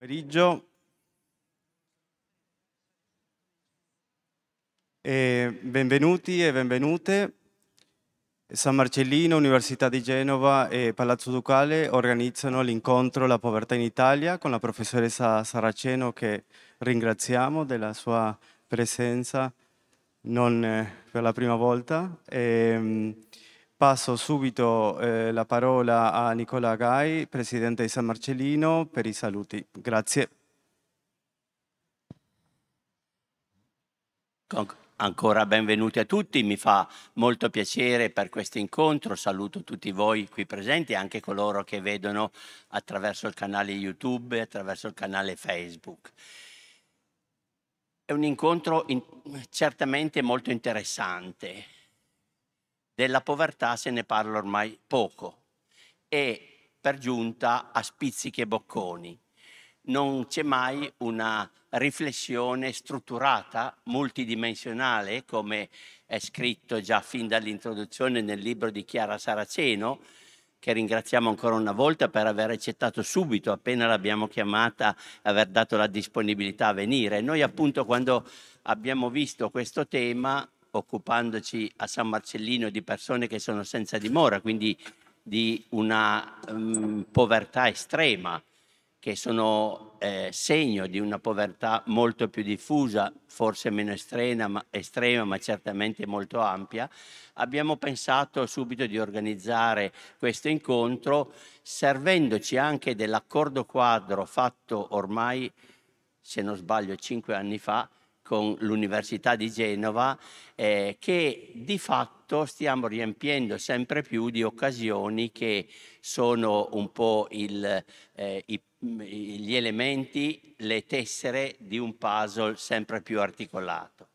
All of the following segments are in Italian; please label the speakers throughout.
Speaker 1: pomeriggio.
Speaker 2: E benvenuti e benvenute. San Marcellino, Università di Genova e Palazzo Ducale organizzano l'incontro La povertà in Italia con la professoressa Saraceno che ringraziamo della sua presenza non eh, per la prima volta. E, ehm, Passo subito eh, la parola a Nicola Gai, Presidente di San Marcellino, per i saluti. Grazie. Ancora benvenuti a tutti, mi fa molto piacere per questo incontro, saluto tutti voi qui presenti e anche coloro che vedono attraverso il canale YouTube e attraverso il canale Facebook. È un incontro in certamente molto interessante, della povertà se ne parla ormai poco e per giunta a spizzichi e bocconi. Non c'è mai una riflessione strutturata, multidimensionale, come è scritto già fin dall'introduzione nel libro di Chiara Saraceno, che ringraziamo ancora una volta per aver accettato subito, appena l'abbiamo chiamata, aver dato la disponibilità a venire. Noi appunto quando abbiamo visto questo tema occupandoci a San Marcellino di persone che sono senza dimora, quindi di una um, povertà estrema, che sono eh, segno di una povertà molto più diffusa, forse meno estrema ma, estrema ma, certamente molto ampia, abbiamo pensato subito di organizzare questo incontro servendoci anche dell'accordo quadro fatto ormai, se non sbaglio, cinque anni fa con l'Università di Genova eh, che di fatto stiamo riempiendo sempre più di occasioni che sono un po' il, eh, i, gli elementi, le tessere di un puzzle sempre più articolato.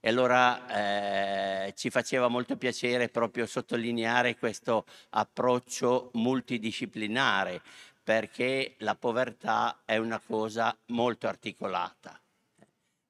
Speaker 2: E allora eh, ci faceva molto piacere proprio sottolineare questo approccio multidisciplinare, perché la povertà è una cosa molto articolata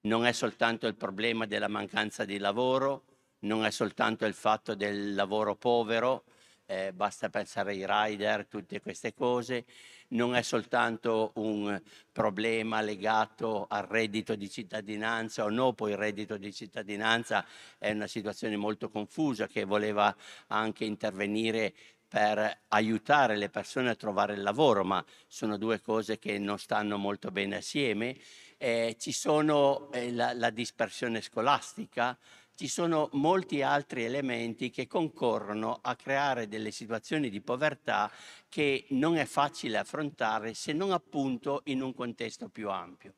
Speaker 2: non è soltanto il problema della mancanza di lavoro, non è soltanto il fatto del lavoro povero, eh, basta pensare ai rider, tutte queste cose, non è soltanto un problema legato al reddito di cittadinanza o no, poi il reddito di cittadinanza è una situazione molto confusa che voleva anche intervenire per aiutare le persone a trovare il lavoro, ma sono due cose che non stanno molto bene assieme. Eh, ci sono eh, la, la dispersione scolastica, ci sono molti altri elementi che concorrono a creare delle situazioni di povertà che non è facile affrontare se non appunto in un contesto più ampio.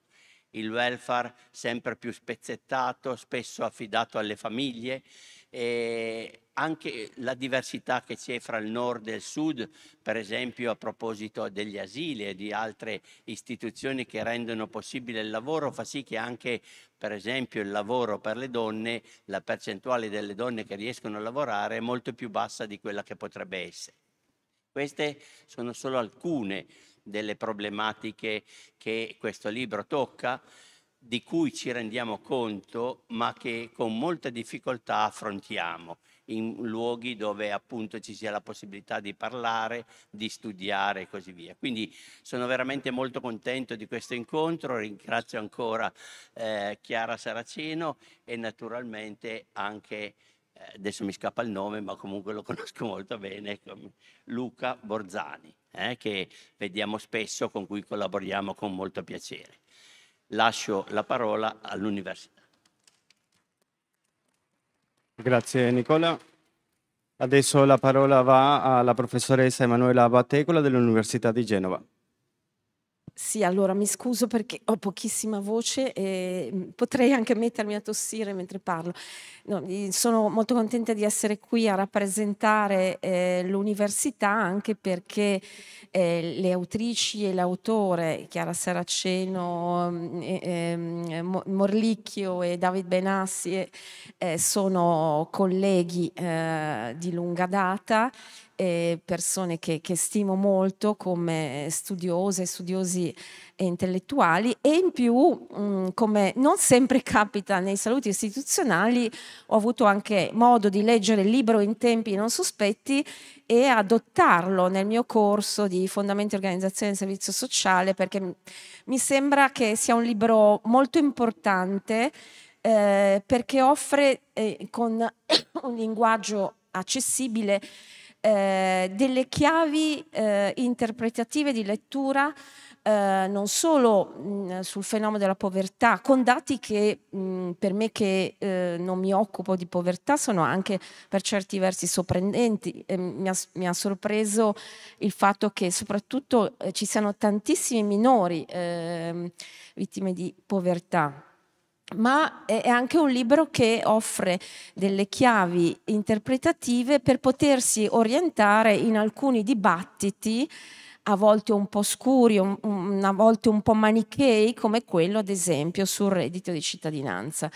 Speaker 2: Il welfare sempre più spezzettato, spesso affidato alle famiglie, e eh, anche la diversità che c'è fra il nord e il sud, per esempio a proposito degli asili e di altre istituzioni che rendono possibile il lavoro, fa sì che anche per esempio il lavoro per le donne, la percentuale delle donne che riescono a lavorare è molto più bassa di quella che potrebbe essere. Queste sono solo alcune delle problematiche che questo libro tocca di cui ci rendiamo conto ma che con molta difficoltà affrontiamo in luoghi dove appunto ci sia la possibilità di parlare, di studiare e così via. Quindi sono veramente molto contento di questo incontro, ringrazio ancora eh, Chiara Saraceno e naturalmente anche eh, adesso mi scappa il nome, ma comunque lo conosco molto bene, Luca Borzani, eh, che vediamo spesso, con cui collaboriamo con molto piacere. Lascio la parola all'università. Grazie Nicola. Adesso la parola va alla professoressa Emanuela Battecola dell'Università di Genova.
Speaker 3: Sì, allora mi scuso perché ho pochissima voce e mm, potrei anche mettermi a tossire mentre parlo. No, sono molto contenta di essere qui a rappresentare eh, l'università anche perché eh, le autrici e l'autore Chiara Saraceno, eh, Morlicchio e David Benassi eh, sono colleghi eh, di lunga data eh, persone che, che, stimo molto come studiose, studiosi e intellettuali e in più, mh, mm, come non sempre capita nei saluti istituzionali, ho avuto anche modo di leggere il libro in tempi non sospetti e adottarlo nel mio corso di fondamenti organizzazione del servizio sociale perché mi sembra che sia un libro molto importante eh, perché offre eh, con un linguaggio accessibile eh, delle chiavi eh, interpretative di lettura eh, non solo mh, mm, sul fenomeno della povertà, con dati che mh, mm, per me che eh, non mi occupo di povertà sono anche per certi versi sorprendenti. Eh, mi, ha, mi, ha, sorpreso il fatto che soprattutto eh, ci siano tantissimi minori ehm, vittime di povertà ma è anche un libro che offre delle chiavi interpretative per potersi orientare in alcuni dibattiti a volte un po' scuri, un, a volte un po' manichei, come quello ad esempio sul reddito di cittadinanza.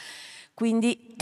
Speaker 3: Quindi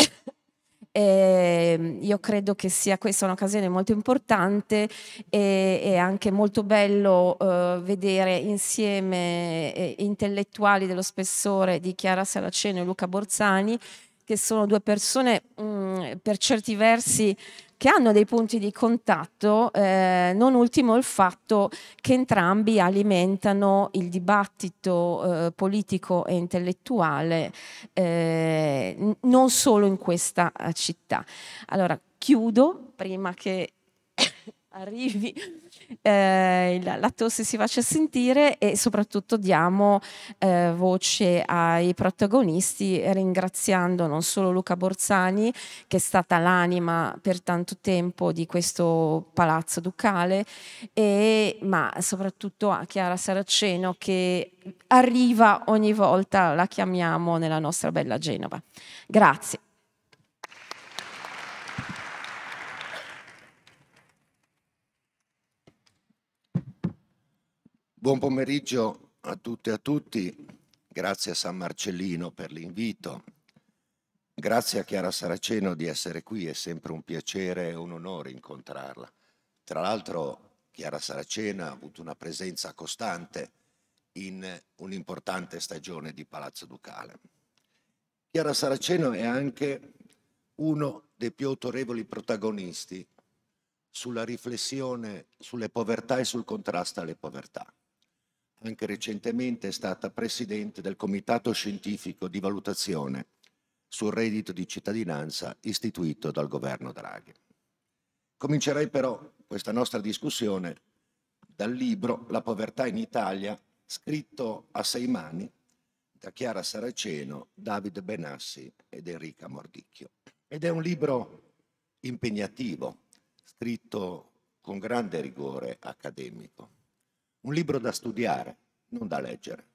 Speaker 3: eh, io credo che sia questa un'occasione molto importante e, e anche molto bello eh, vedere insieme eh, intellettuali dello spessore di Chiara Saraceno e Luca Borzani, che sono due persone mh, mm, per certi versi che hanno dei punti di contatto, eh, non ultimo il fatto che entrambi alimentano il dibattito eh, politico e intellettuale eh, non solo in questa eh, città. Allora, chiudo prima che arrivi eh, la tosse si faccia sentire e soprattutto diamo eh, voce ai protagonisti ringraziando non solo Luca Borzani che è stata l'anima per tanto tempo di questo palazzo ducale e, ma soprattutto a Chiara Saraceno che arriva ogni volta la chiamiamo nella nostra bella Genova. Grazie.
Speaker 1: Buon pomeriggio a tutte e a tutti. Grazie a San Marcellino per l'invito. Grazie a Chiara Saraceno di essere qui, è sempre un piacere e un onore incontrarla. Tra l'altro Chiara Saraceno ha avuto una presenza costante in un'importante stagione di Palazzo Ducale. Chiara Saraceno è anche uno dei più autorevoli protagonisti sulla riflessione sulle povertà e sul contrasto alle povertà anche recentemente è stata presidente del Comitato Scientifico di Valutazione sul reddito di cittadinanza istituito dal governo Draghi. Comincerei però questa nostra discussione dal libro La povertà in Italia, scritto a sei mani da Chiara Saraceno, Davide Benassi ed Enrica Mordicchio. Ed è un libro impegnativo, scritto con grande rigore accademico un libro da studiare, non da leggere.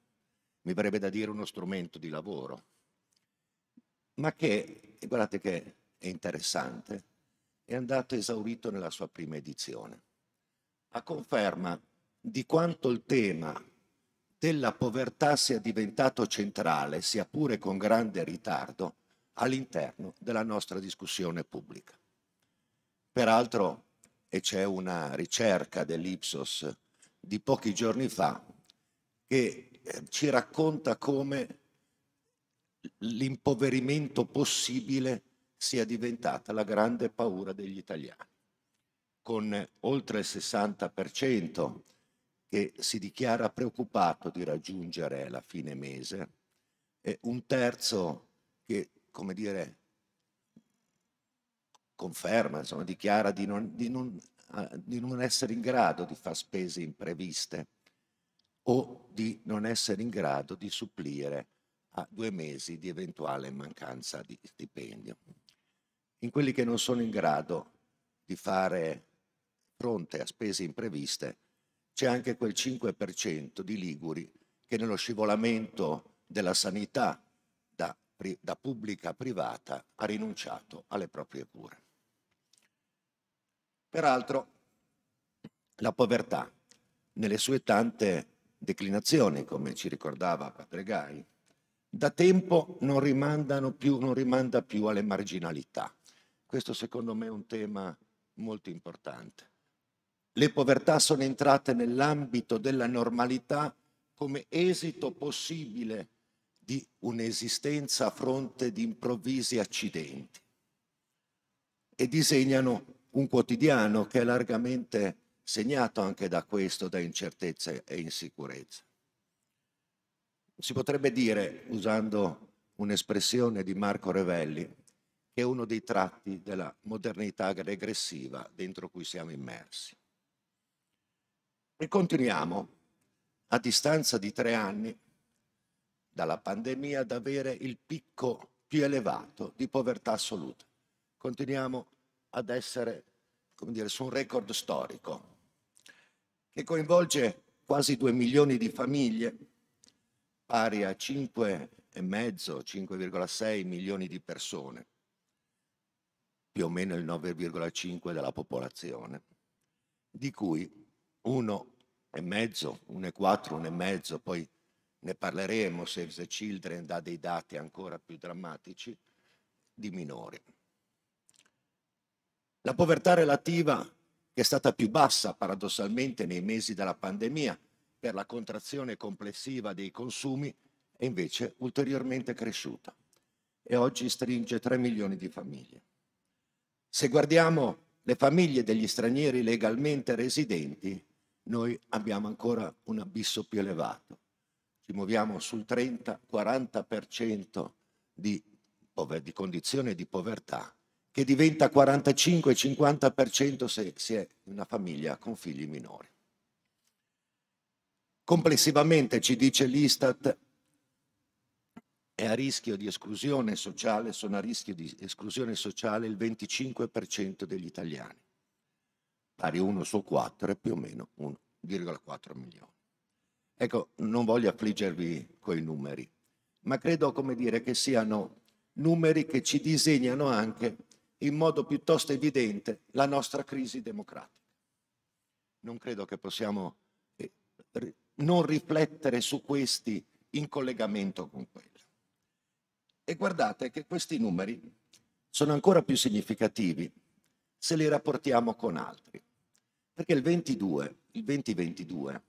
Speaker 1: Mi verrebbe da dire uno strumento di lavoro, ma che, guardate che è interessante, è andato esaurito nella sua prima edizione, a conferma di quanto il tema della povertà sia diventato centrale, sia pure con grande ritardo, all'interno della nostra discussione pubblica. Peraltro, e c'è una ricerca dell'Ipsos di pochi giorni fa che eh, ci racconta come l'impoverimento possibile sia diventata la grande paura degli italiani, con oltre il 60% che si dichiara preoccupato di raggiungere la fine mese e un terzo che, come dire, conferma, insomma, dichiara di non, di non di non essere in grado di fare spese impreviste o di non essere in grado di supplire a due mesi di eventuale mancanza di stipendio. In quelli che non sono in grado di fare fronte a spese impreviste c'è anche quel 5% di Liguri che nello scivolamento della sanità da, da pubblica a privata ha rinunciato alle proprie cure. Peraltro, la povertà, nelle sue tante declinazioni, come ci ricordava Padre Gai, da tempo non, più, non rimanda più alle marginalità. Questo secondo me è un tema molto importante. Le povertà sono entrate nell'ambito della normalità come esito possibile di un'esistenza a fronte di improvvisi accidenti e disegnano un quotidiano che è largamente segnato anche da questo, da incertezze e insicurezza. Si potrebbe dire, usando un'espressione di Marco Revelli, che è uno dei tratti della modernità regressiva dentro cui siamo immersi. E continuiamo, a distanza di tre anni dalla pandemia, ad avere il picco più elevato di povertà assoluta. Continuiamo ad essere, come dire, su un record storico che coinvolge quasi 2 milioni di famiglie, pari a 5,5-5,6 milioni di persone, più o meno il 9,5 della popolazione, di cui uno e quattro, uno e mezzo, poi ne parleremo, Save the Children dà dei dati ancora più drammatici, di minori. La povertà relativa, che è stata più bassa paradossalmente nei mesi della pandemia per la contrazione complessiva dei consumi, è invece ulteriormente cresciuta e oggi stringe 3 milioni di famiglie. Se guardiamo le famiglie degli stranieri legalmente residenti, noi abbiamo ancora un abisso più elevato. Ci muoviamo sul 30-40% di, di condizione di povertà che diventa 45-50% se si è una famiglia con figli minori. Complessivamente, ci dice l'Istat, è a rischio di esclusione sociale, sono a rischio di esclusione sociale il 25% degli italiani, pari 1 su 4 e più o meno 1,4 milioni. Ecco, non voglio affliggervi coi numeri, ma credo, come dire, che siano numeri che ci disegnano anche in modo piuttosto evidente la nostra crisi democratica. Non credo che possiamo eh, non riflettere su questi in collegamento con quello. E guardate che questi numeri sono ancora più significativi se li rapportiamo con altri. Perché il 22, il 2022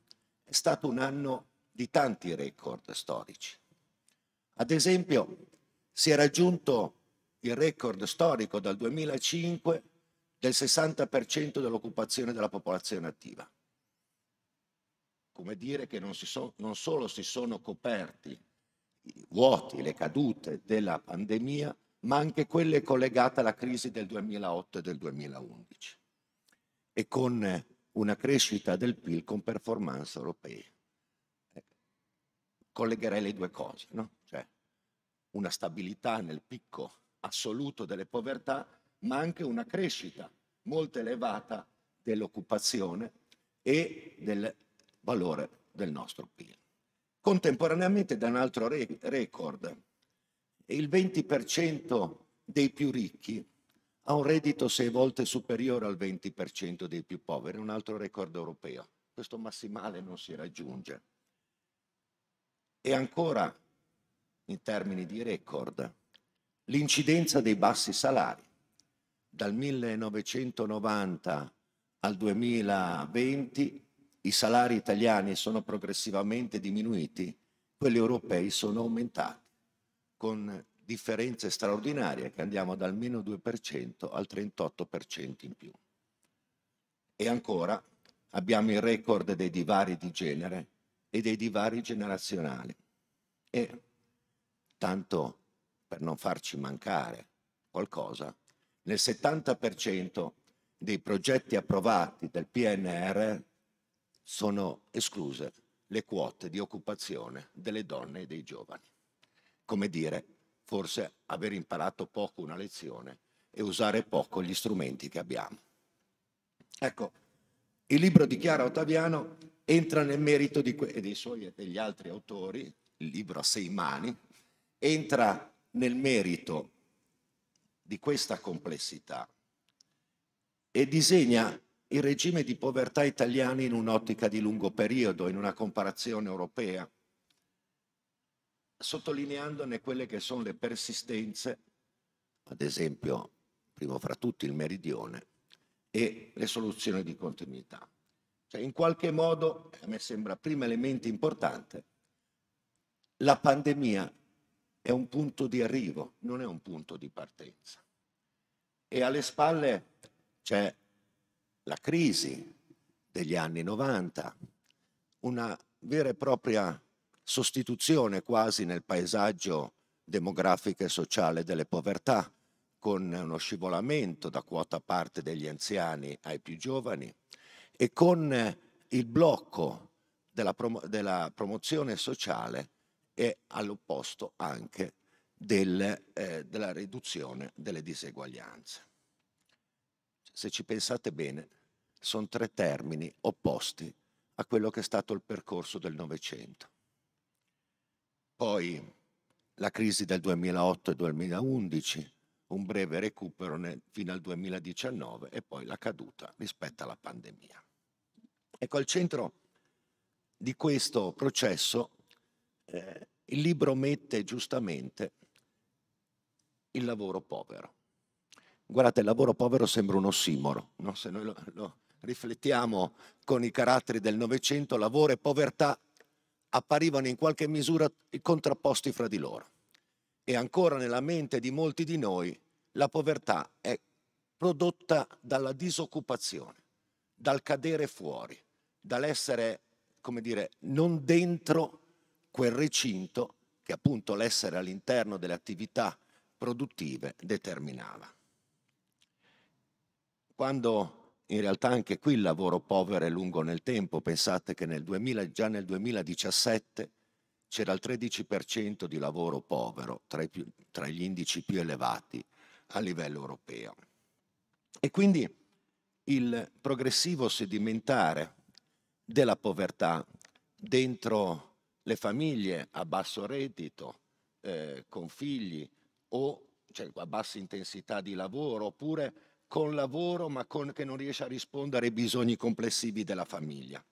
Speaker 1: è stato un anno di tanti record storici. Ad esempio, si è raggiunto il record storico dal 2005 del 60% dell'occupazione della popolazione attiva. Come dire che non, so, non solo si sono coperti i vuoti, le cadute della pandemia, ma anche quelle collegate alla crisi del 2008 e del 2011 e con una crescita del PIL con performance europee. Eh, collegherei le due cose, no? cioè una stabilità nel picco assoluto delle povertà, ma anche una crescita molto elevata dell'occupazione e del valore del nostro PIL. Contemporaneamente da un altro re- record, il 20% dei più ricchi ha un reddito sei volte superiore al 20% dei più poveri, un altro record europeo. Questo massimale non si raggiunge. E ancora, in termini di record, L'incidenza dei bassi salari. Dal 1990 al 2020 i salari italiani sono progressivamente diminuiti, quelli europei sono aumentati, con differenze straordinarie che andiamo dal meno 2% al 38% in più. E ancora abbiamo il record dei divari di genere e dei divari generazionali. E tanto per non farci mancare qualcosa, nel 70% dei progetti approvati del PNR sono escluse le quote di occupazione delle donne e dei giovani. Come dire, forse aver imparato poco una lezione e usare poco gli strumenti che abbiamo. Ecco, il libro di Chiara Ottaviano entra nel merito di que- e dei suoi e degli altri autori, il libro a sei mani, entra nel merito di questa complessità e disegna il regime di povertà italiana in un'ottica di lungo periodo, in una comparazione europea, sottolineandone quelle che sono le persistenze, ad esempio, primo fra tutti il meridione, e le soluzioni di continuità. Cioè, in qualche modo, a me sembra primo elemento importante, la pandemia è un punto di arrivo, non è un punto di partenza. E alle spalle c'è la crisi degli anni 90, una vera e propria sostituzione quasi nel paesaggio demografico e sociale delle povertà, con uno scivolamento da quota parte degli anziani ai più giovani e con il blocco della, prom- della promozione sociale e all'opposto anche del, eh, della riduzione delle diseguaglianze. Se ci pensate bene, sono tre termini opposti a quello che è stato il percorso del Novecento. Poi la crisi del 2008 e 2011, un breve recupero nel, fino al 2019 e poi la caduta rispetto alla pandemia. Ecco, al centro di questo processo eh, il libro mette giustamente il lavoro povero. Guardate, il lavoro povero sembra un ossimoro, no? se noi lo, lo riflettiamo con i caratteri del Novecento, lavoro e povertà apparivano in qualche misura contrapposti fra di loro. E ancora nella mente di molti di noi la povertà è prodotta dalla disoccupazione, dal cadere fuori, dall'essere, come dire, non dentro quel recinto che appunto l'essere all'interno delle attività produttive determinava. Quando in realtà anche qui il lavoro povero è lungo nel tempo, pensate che nel 2000, già nel 2017 c'era il 13% di lavoro povero tra, più, tra gli indici più elevati a livello europeo. E quindi il progressivo sedimentare della povertà dentro le famiglie a basso reddito, eh, con figli o cioè, a bassa intensità di lavoro, oppure con lavoro ma con, che non riesce a rispondere ai bisogni complessivi della famiglia.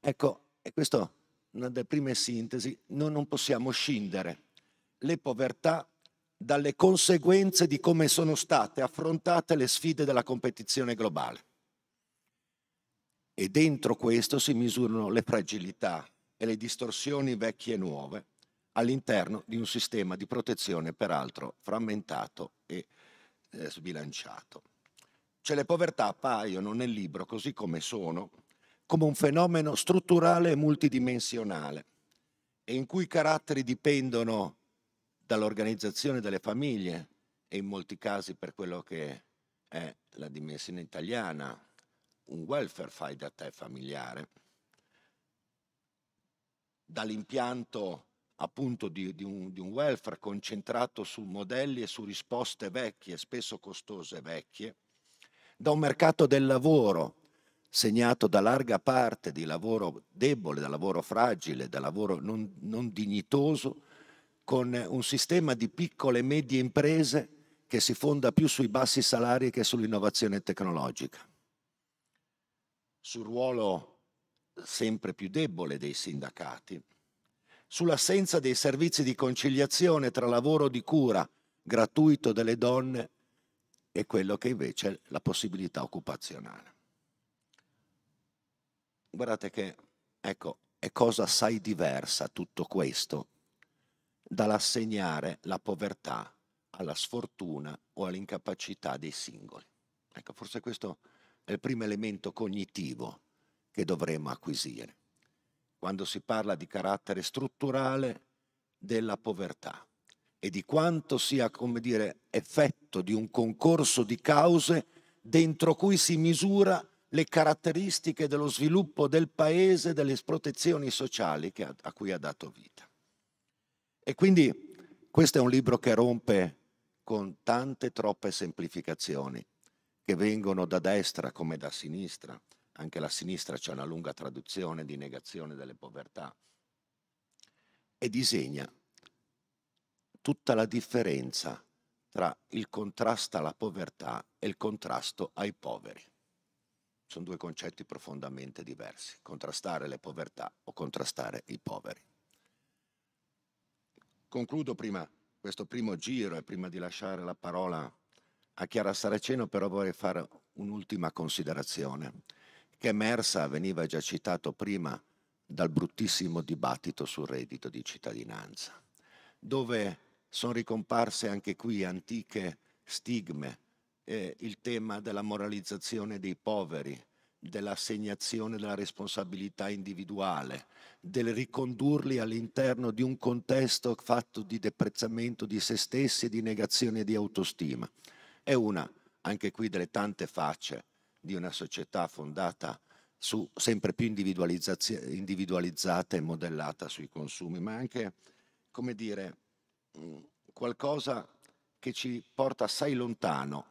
Speaker 1: Ecco, e è una delle prime sintesi, noi non possiamo scindere le povertà dalle conseguenze di come sono state affrontate le sfide della competizione globale. E dentro questo si misurano le fragilità e le distorsioni vecchie e nuove all'interno di un sistema di protezione peraltro frammentato e eh, sbilanciato. Cioè le povertà appaiono nel libro così come sono, come un fenomeno strutturale e multidimensionale e in cui i caratteri dipendono dall'organizzazione delle famiglie e in molti casi per quello che è la dimensione italiana, un welfare fai da te familiare, dall'impianto appunto di, di, un, di, un, welfare concentrato su modelli e su risposte vecchie, spesso costose vecchie, da un mercato del lavoro segnato da larga parte di lavoro debole, da lavoro fragile, da lavoro non, non dignitoso, con un sistema di piccole e medie imprese che si fonda più sui bassi salari che sull'innovazione tecnologica. Sul ruolo sempre più debole dei sindacati, sull'assenza dei servizi di conciliazione tra lavoro di cura gratuito delle donne e quello che invece è la possibilità occupazionale. Guardate che, ecco, è cosa assai diversa tutto questo dall'assegnare la povertà alla sfortuna o all'incapacità dei singoli. Ecco, forse questo è il primo elemento cognitivo che dovremo acquisire. Quando si parla di carattere strutturale della povertà e di quanto sia, come dire, effetto di un concorso di cause dentro cui si misura le caratteristiche dello sviluppo del paese, delle protezioni sociali ha, a cui ha dato vita. E quindi questo è un libro che rompe con tante troppe semplificazioni che vengono da destra come da sinistra, anche la sinistra c'è una lunga traduzione di negazione delle povertà, e disegna tutta la differenza tra il contrasto alla povertà e il contrasto ai poveri. Sono due concetti profondamente diversi, contrastare le povertà o contrastare i poveri. Concludo prima questo primo giro e prima di lasciare la parola a Chiara Saraceno, però vorrei fare un'ultima considerazione che Mersa veniva già citato prima dal bruttissimo dibattito sul reddito di cittadinanza, dove sono ricomparse anche qui antiche stigme, eh, il tema della moralizzazione dei poveri, dell'assegnazione della responsabilità individuale, del ricondurli all'interno di un contesto fatto di deprezzamento di se stessi e di negazione di autostima. È una, anche qui, delle tante facce di una società fondata su sempre più individualizzata e modellata sui consumi, ma anche, come dire, mm, qualcosa che ci porta assai lontano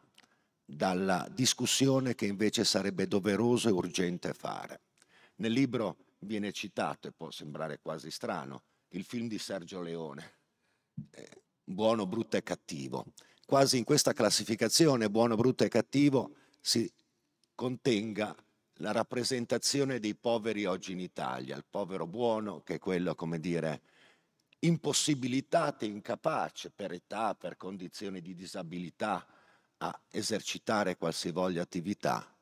Speaker 1: dalla discussione che invece sarebbe doveroso e urgente fare. Nel libro viene citato, e può sembrare quasi strano, il film di Sergio Leone, eh, Buono, brutto e cattivo. Quasi in questa classificazione, buono, brutto e cattivo, si contenga la rappresentazione dei poveri oggi in Italia, il povero buono che è quello, come dire, impossibilitato, e incapace per età, per condizioni di disabilità a esercitare qualsivoglia attività,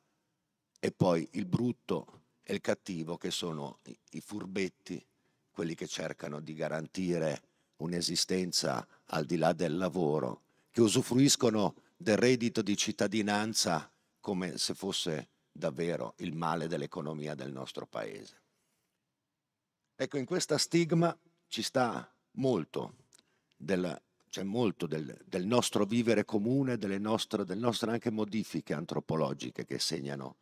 Speaker 1: e poi il brutto e il cattivo che sono i furbetti, quelli che cercano di garantire un'esistenza al di là del lavoro, che usufruiscono del reddito di cittadinanza come se fosse davvero il male dell'economia del nostro paese. Ecco, in questa stigma ci sta molto, della, cioè molto del, del, nostro vivere comune, delle nostre, delle nostre anche modifiche antropologiche che segnano,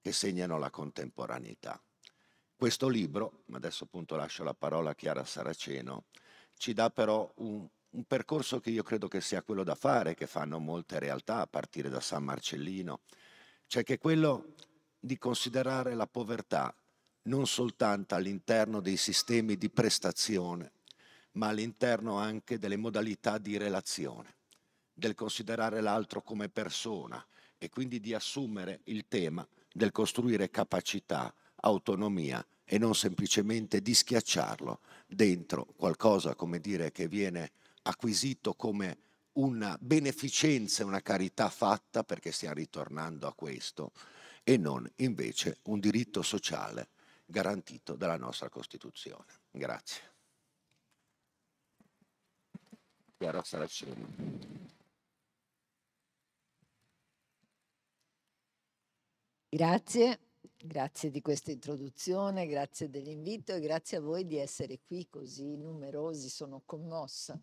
Speaker 1: che segnano la contemporaneità. Questo libro, adesso appunto lascio la parola a Chiara Saraceno, ci dà però un, un percorso che io credo che sia quello da fare, che fanno molte realtà a partire da San Marcellino, cioè che è quello di considerare la povertà non soltanto all'interno dei sistemi di prestazione, ma all'interno anche delle modalità di relazione, del considerare l'altro come persona e quindi di assumere il tema del costruire capacità, autonomia e non semplicemente di schiacciarlo dentro qualcosa, come dire, che viene acquisito come una beneficenza e una carità fatta, perché stiamo ritornando a questo, e non invece un diritto sociale garantito dalla nostra Costituzione. Grazie. Chiara Saraceno.
Speaker 4: Grazie, grazie di questa introduzione, grazie dell'invito e grazie a voi di essere qui così numerosi, sono commossa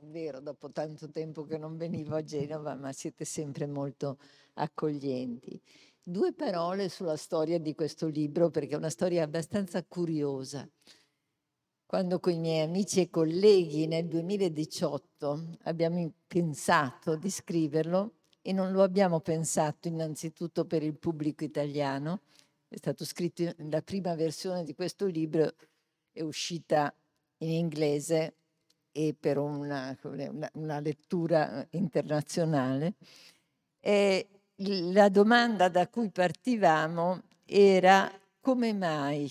Speaker 4: davvero dopo tanto tempo che non venivo a Genova, ma siete sempre molto accoglienti. Due parole sulla storia di questo libro, perché è una storia abbastanza curiosa. Quando con i miei amici e colleghi nel 2018 abbiamo pensato di scriverlo e non lo abbiamo pensato innanzitutto per il pubblico italiano, è stato scritto la prima versione di questo libro è uscita in inglese e per una, una, una lettura eh, internazionale. E eh, la domanda da cui partivamo era come mai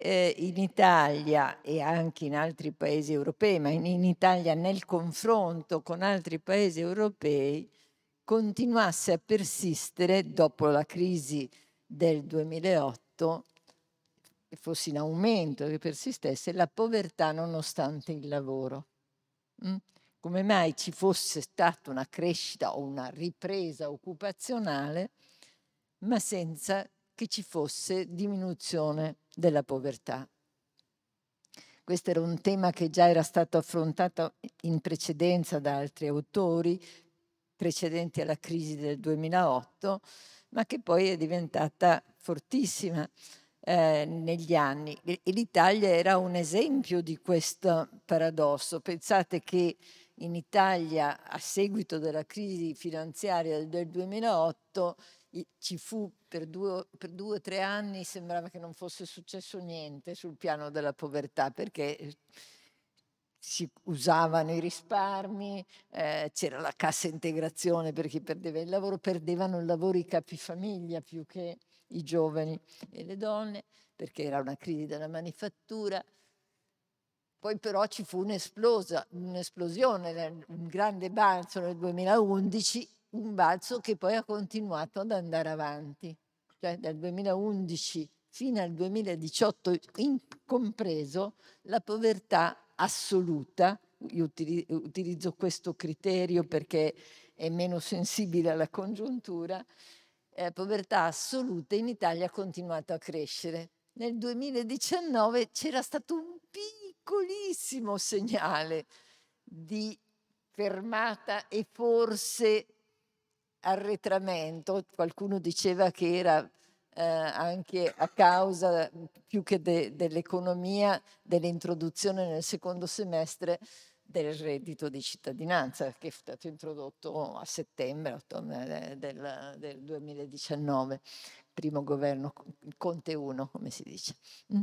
Speaker 4: eh, in Italia e anche in altri paesi europei, ma in, in Italia nel confronto con altri paesi europei, continuasse a persistere dopo la crisi del 2008 che fosse in aumento, che persistesse, la povertà nonostante il lavoro. Mm? Come mai ci fosse stata una crescita o una ripresa occupazionale, ma senza che ci fosse diminuzione della povertà. Questo era un tema che già era stato affrontato in precedenza da altri autori, precedenti alla crisi del 2008, ma che poi è diventata fortissima Ehm, negli anni e l'Italia era un esempio di questo paradosso. Pensate che in Italia a seguito della crisi finanziaria del 2008 ci fu per due o tre anni sembrava che non fosse successo niente sul piano della povertà perché eh, si usavano i risparmi, eh, c'era la cassa integrazione per chi perdeva il lavoro, perdevano il lavoro i capifamiglia più che i giovani e le donne, perché era una crisi della manifattura. Poi però ci fu un'esplosa, un'esplosione, un grande balzo nel 2011, un balzo che poi ha continuato ad andare avanti, cioè dal 2011 fino al 2018 compreso, la povertà assoluta, io utilizzo questo criterio perché è meno sensibile alla congiuntura, eh, povertà assoluta in Italia ha continuato a crescere. Nel 2019 c'era stato un piccolissimo segnale di fermata e forse arretramento. Qualcuno diceva che era eh, anche a causa più che de, dell'economia, dell'introduzione nel secondo semestre del reddito di cittadinanza che è stato introdotto a settembre attorno, eh, del, del 2019, primo governo Conte 1, come si dice. Mm?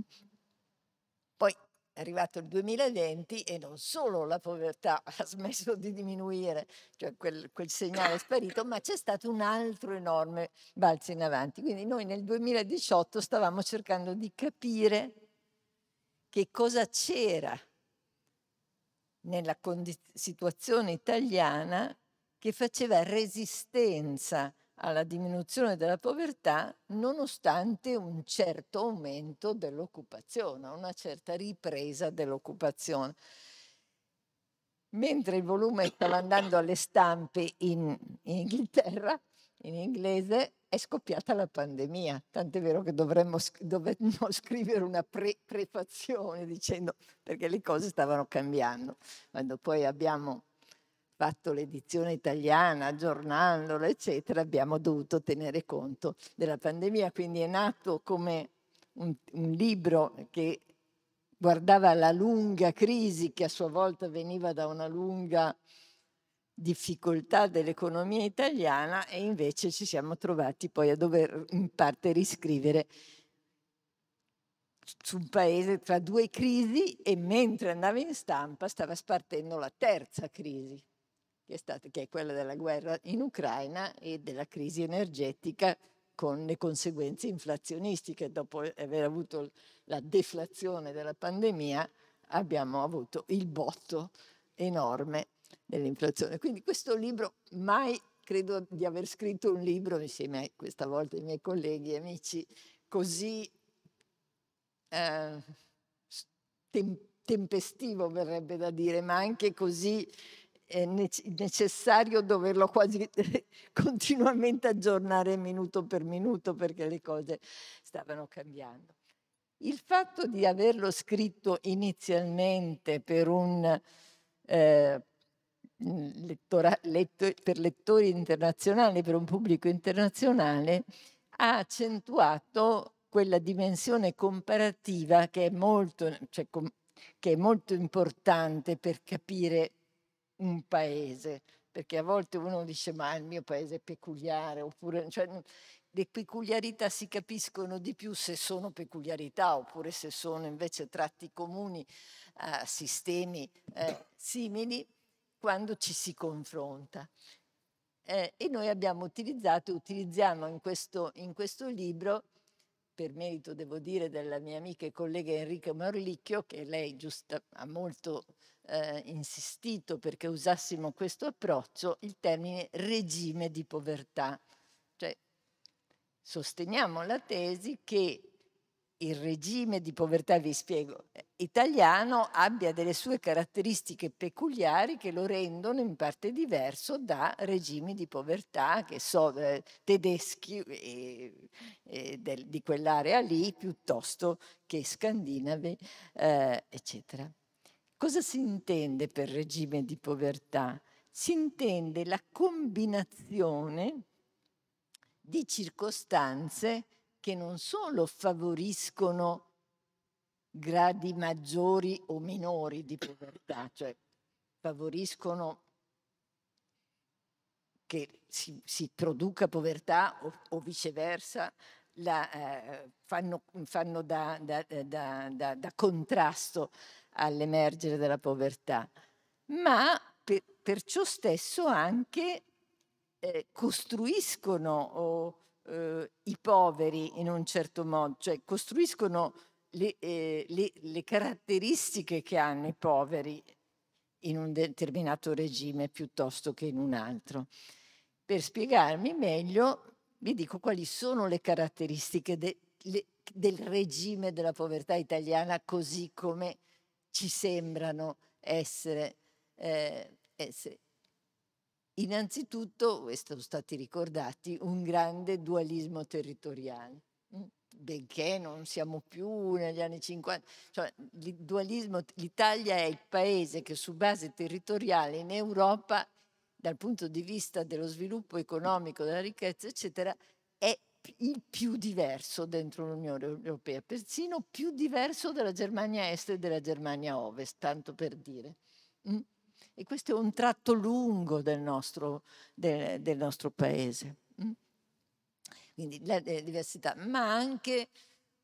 Speaker 4: Poi è arrivato il 2020 e non solo la povertà ha smesso di diminuire, cioè quel, quel segnale è sparito, ma c'è stato un altro enorme balzo in avanti. Quindi noi nel 2018 stavamo cercando di capire che cosa c'era nella situazione italiana che faceva resistenza alla diminuzione della povertà nonostante un certo aumento dell'occupazione, una certa ripresa dell'occupazione. Mentre il volume stava andando alle stampe in, in Inghilterra, in inglese, è scoppiata la pandemia, tant'è vero che dovremmo, dovremmo scrivere una pre- prefazione dicendo perché le cose stavano cambiando. Quando poi abbiamo fatto l'edizione italiana, aggiornandola, eccetera, abbiamo dovuto tenere conto della pandemia, quindi è nato come un, un libro che guardava la lunga crisi che a sua volta veniva da una lunga difficoltà dell'economia italiana e invece ci siamo trovati poi a dover uhm, in parte riscrivere su un paese tra due crisi e mentre andava in stampa stava spartendo la terza crisi, che è, stata, che è quella della guerra in Ucraina e della crisi energetica con le conseguenze inflazionistiche. Dopo aver avuto la deflazione della pandemia abbiamo avuto il botto enorme dell'inflazione. Quindi questo libro mai credo di aver scritto un libro insieme a, questa volta ai miei colleghi e amici così eh, tem tempestivo verrebbe da dire, ma anche così è eh, necessario doverlo quasi continuamente aggiornare minuto per minuto perché le cose stavano cambiando. Il fatto di averlo scritto inizialmente per un eh, Mm, lettora, letto, per lettori internazionali, per un pubblico internazionale, ha accentuato quella dimensione comparativa che è molto, cioè, com, che è molto importante per capire un paese, perché a volte uno dice ma il mio paese è peculiare, oppure cioè, le peculiarità si capiscono di più se sono peculiarità oppure se sono invece tratti comuni a sistemi eh, simili, quando ci si confronta. Eh, e noi abbiamo utilizzato, utilizziamo in questo, in questo libro, per merito devo dire della mia amica e collega Enrica Morlicchio, che lei giusta, ha molto eh, insistito perché usassimo questo approccio, il termine regime di povertà. Cioè, sosteniamo la tesi che il regime di povertà, vi spiego, italiano abbia delle sue caratteristiche peculiari che lo rendono in parte diverso da regimi di povertà che so, eh, tedeschi e, eh, e eh, del, di quell'area lì piuttosto che scandinavi, eh, eccetera. Cosa si intende per regime di povertà? Si intende la combinazione di circostanze che non solo favoriscono gradi maggiori o minori di povertà, cioè favoriscono che si, si produca povertà o, o viceversa, la, eh, fanno, fanno da, da, eh, da, da, contrasto all'emergere della povertà, ma per, per ciò stesso anche eh, costruiscono o eh, i poveri in un certo modo, cioè costruiscono le, eh, le, le caratteristiche che hanno i poveri in un determinato regime piuttosto che in un altro. Per spiegarmi meglio, vi dico quali sono le caratteristiche de, le, del regime della povertà italiana così come ci sembrano essere, eh, essere. Innanzitutto, eh, sono stati ricordati, un grande dualismo territoriale mm, benché non siamo più negli anni 50, cioè, l'Italia è il paese che su base territoriale in Europa, dal punto di vista dello sviluppo economico, della ricchezza, eccetera, è il più diverso dentro l'Unione Europea, persino più diverso della Germania Est e della Germania Ovest, tanto per dire. Mm? E questo è un tratto lungo del nostro, del, del nostro paese. Mm. Quindi la, eh, diversità, ma anche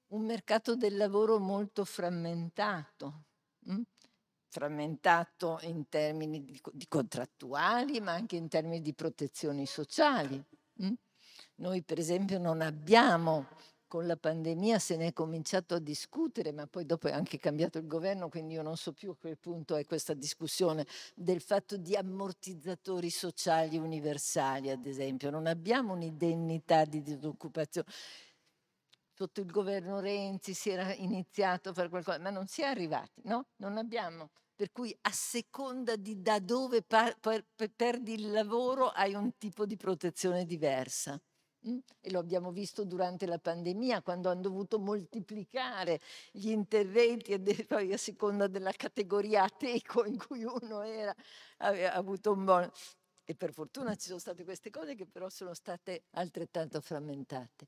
Speaker 4: un mercato del lavoro molto frammentato, mm. frammentato in termini di, contrattuali, ma anche in termini di protezioni sociali. Mm. Noi per esempio non abbiamo con la pandemia se ne è cominciato a discutere, ma poi dopo è anche cambiato il governo, quindi io non so più a quel punto è questa discussione del fatto di ammortizzatori sociali universali, ad esempio. Non abbiamo un'indennità di disoccupazione. Sotto il governo Renzi si era iniziato a fare qualcosa, ma non si è arrivati, no? Non abbiamo. Per cui a seconda di da dove perdi il lavoro hai un tipo di protezione diversa. Mm? E lo abbiamo visto durante la pandemia, quando hanno dovuto moltiplicare gli interventi, e poi a seconda della categoria ateco in cui uno era, aveva avuto un buon. E per fortuna ci sono state queste cose che però sono state altrettanto frammentate.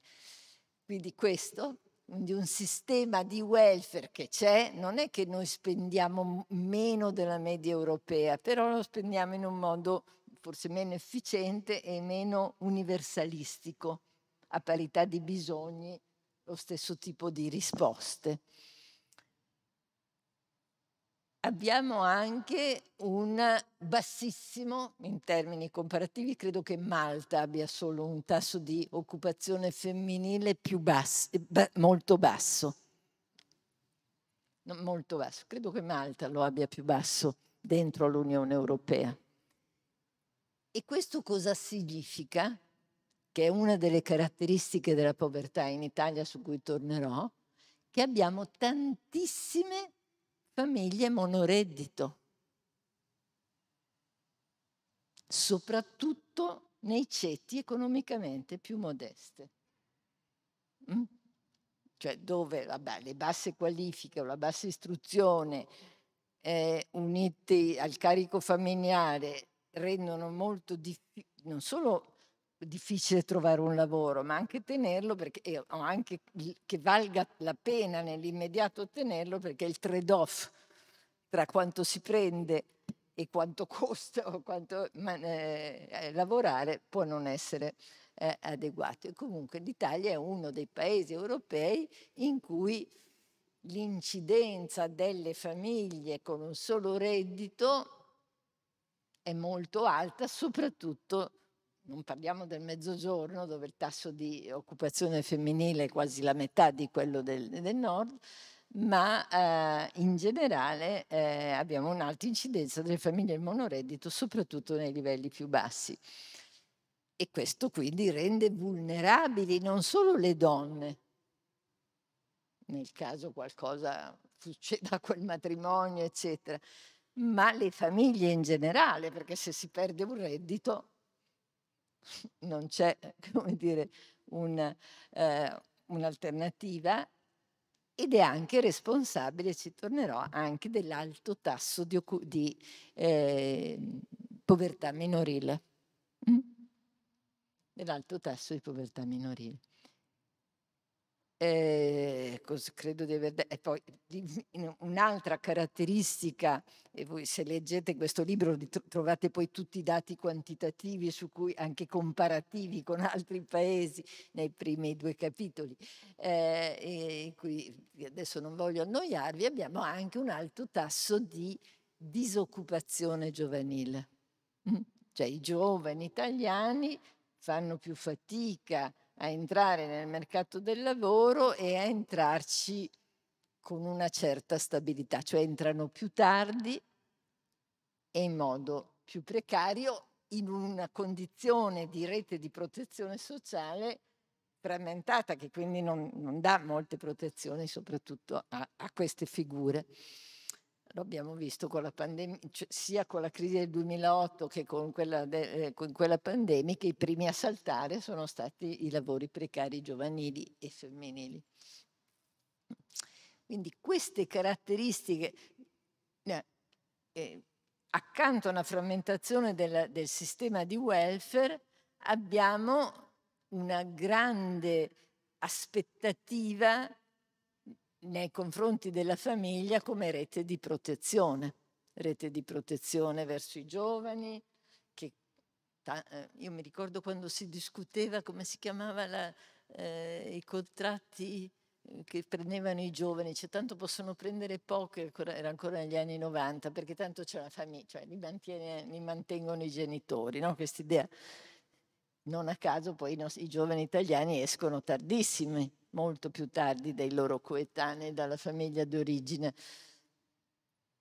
Speaker 4: Quindi questo, di un sistema di welfare che c'è, non è che noi spendiamo meno della media europea, però lo spendiamo in un modo forse meno efficiente e meno universalistico, a parità di bisogni, lo stesso tipo di risposte. Abbiamo anche un bassissimo, in termini comparativi, credo che Malta abbia solo un tasso di occupazione femminile basso, molto basso. No, molto basso, credo che Malta lo abbia più basso dentro l'Unione Europea. E questo cosa significa? Che è una delle caratteristiche della povertà in Italia su cui tornerò, che abbiamo tantissime famiglie monoreddito, soprattutto nei ceti economicamente più modeste. Mm? Cioè dove vabbè, le basse qualifiche o la bassa istruzione eh, uniti al carico familiare rendono molto difficile, non solo difficile trovare un lavoro, ma anche tenerlo perché, e anche che valga la pena nell'immediato ottenerlo perché il trade-off tra quanto si prende e quanto costa o quanto ma, eh, eh, lavorare può non essere eh, adeguato. E comunque l'Italia è uno dei paesi europei in cui l'incidenza delle famiglie con un solo reddito è molto alta, soprattutto non parliamo del mezzogiorno dove il tasso di occupazione femminile è quasi la metà di quello del, del nord, ma eh, in generale eh, abbiamo un'alta incidenza delle famiglie monoreddito, soprattutto nei livelli più bassi. E questo quindi rende vulnerabili non solo le donne, nel caso qualcosa succeda a quel matrimonio, eccetera, ma le famiglie in generale, perché se si perde un reddito non c'è, come dire, un, eh, un'alternativa ed è anche responsabile, ci tornerò, anche dell'alto tasso di, di eh, povertà minorile. Mm? Dell'alto tasso di povertà minorile. Eh, credo di aver detto. E poi un'altra caratteristica, e voi se leggete questo libro trovate poi tutti i dati quantitativi su cui anche comparativi con altri paesi nei primi due capitoli, eh, qui adesso non voglio annoiarvi, abbiamo anche un alto tasso di disoccupazione giovanile. Mm. Cioè i giovani italiani fanno più fatica a entrare nel mercato del lavoro e a entrarci con una certa stabilità, cioè entrano più tardi e in modo più precario in una condizione di rete di protezione sociale frammentata che quindi non, non dà molte protezioni soprattutto a, a queste figure lo abbiamo visto con pandemia, cioè sia con la crisi del 2008 che con quella, de, eh, con quella pandemica, i primi a saltare sono stati i lavori precari giovanili e femminili. Quindi queste caratteristiche, eh, eh, accanto a una frammentazione della, del sistema di welfare, abbiamo una grande aspettativa nei confronti della famiglia come rete di protezione, rete di protezione verso i giovani. Che eh, io mi ricordo quando si discuteva come si chiamavano eh, i contratti eh, che prendevano i giovani, cioè tanto possono prendere poco, era ancora negli anni 90, perché tanto c'è la famiglia, cioè li, mantiene, li mantengono i genitori, no? questa idea. Non a caso poi i, i giovani italiani escono tardissimi molto più tardi dei loro coetanei dalla famiglia d'origine,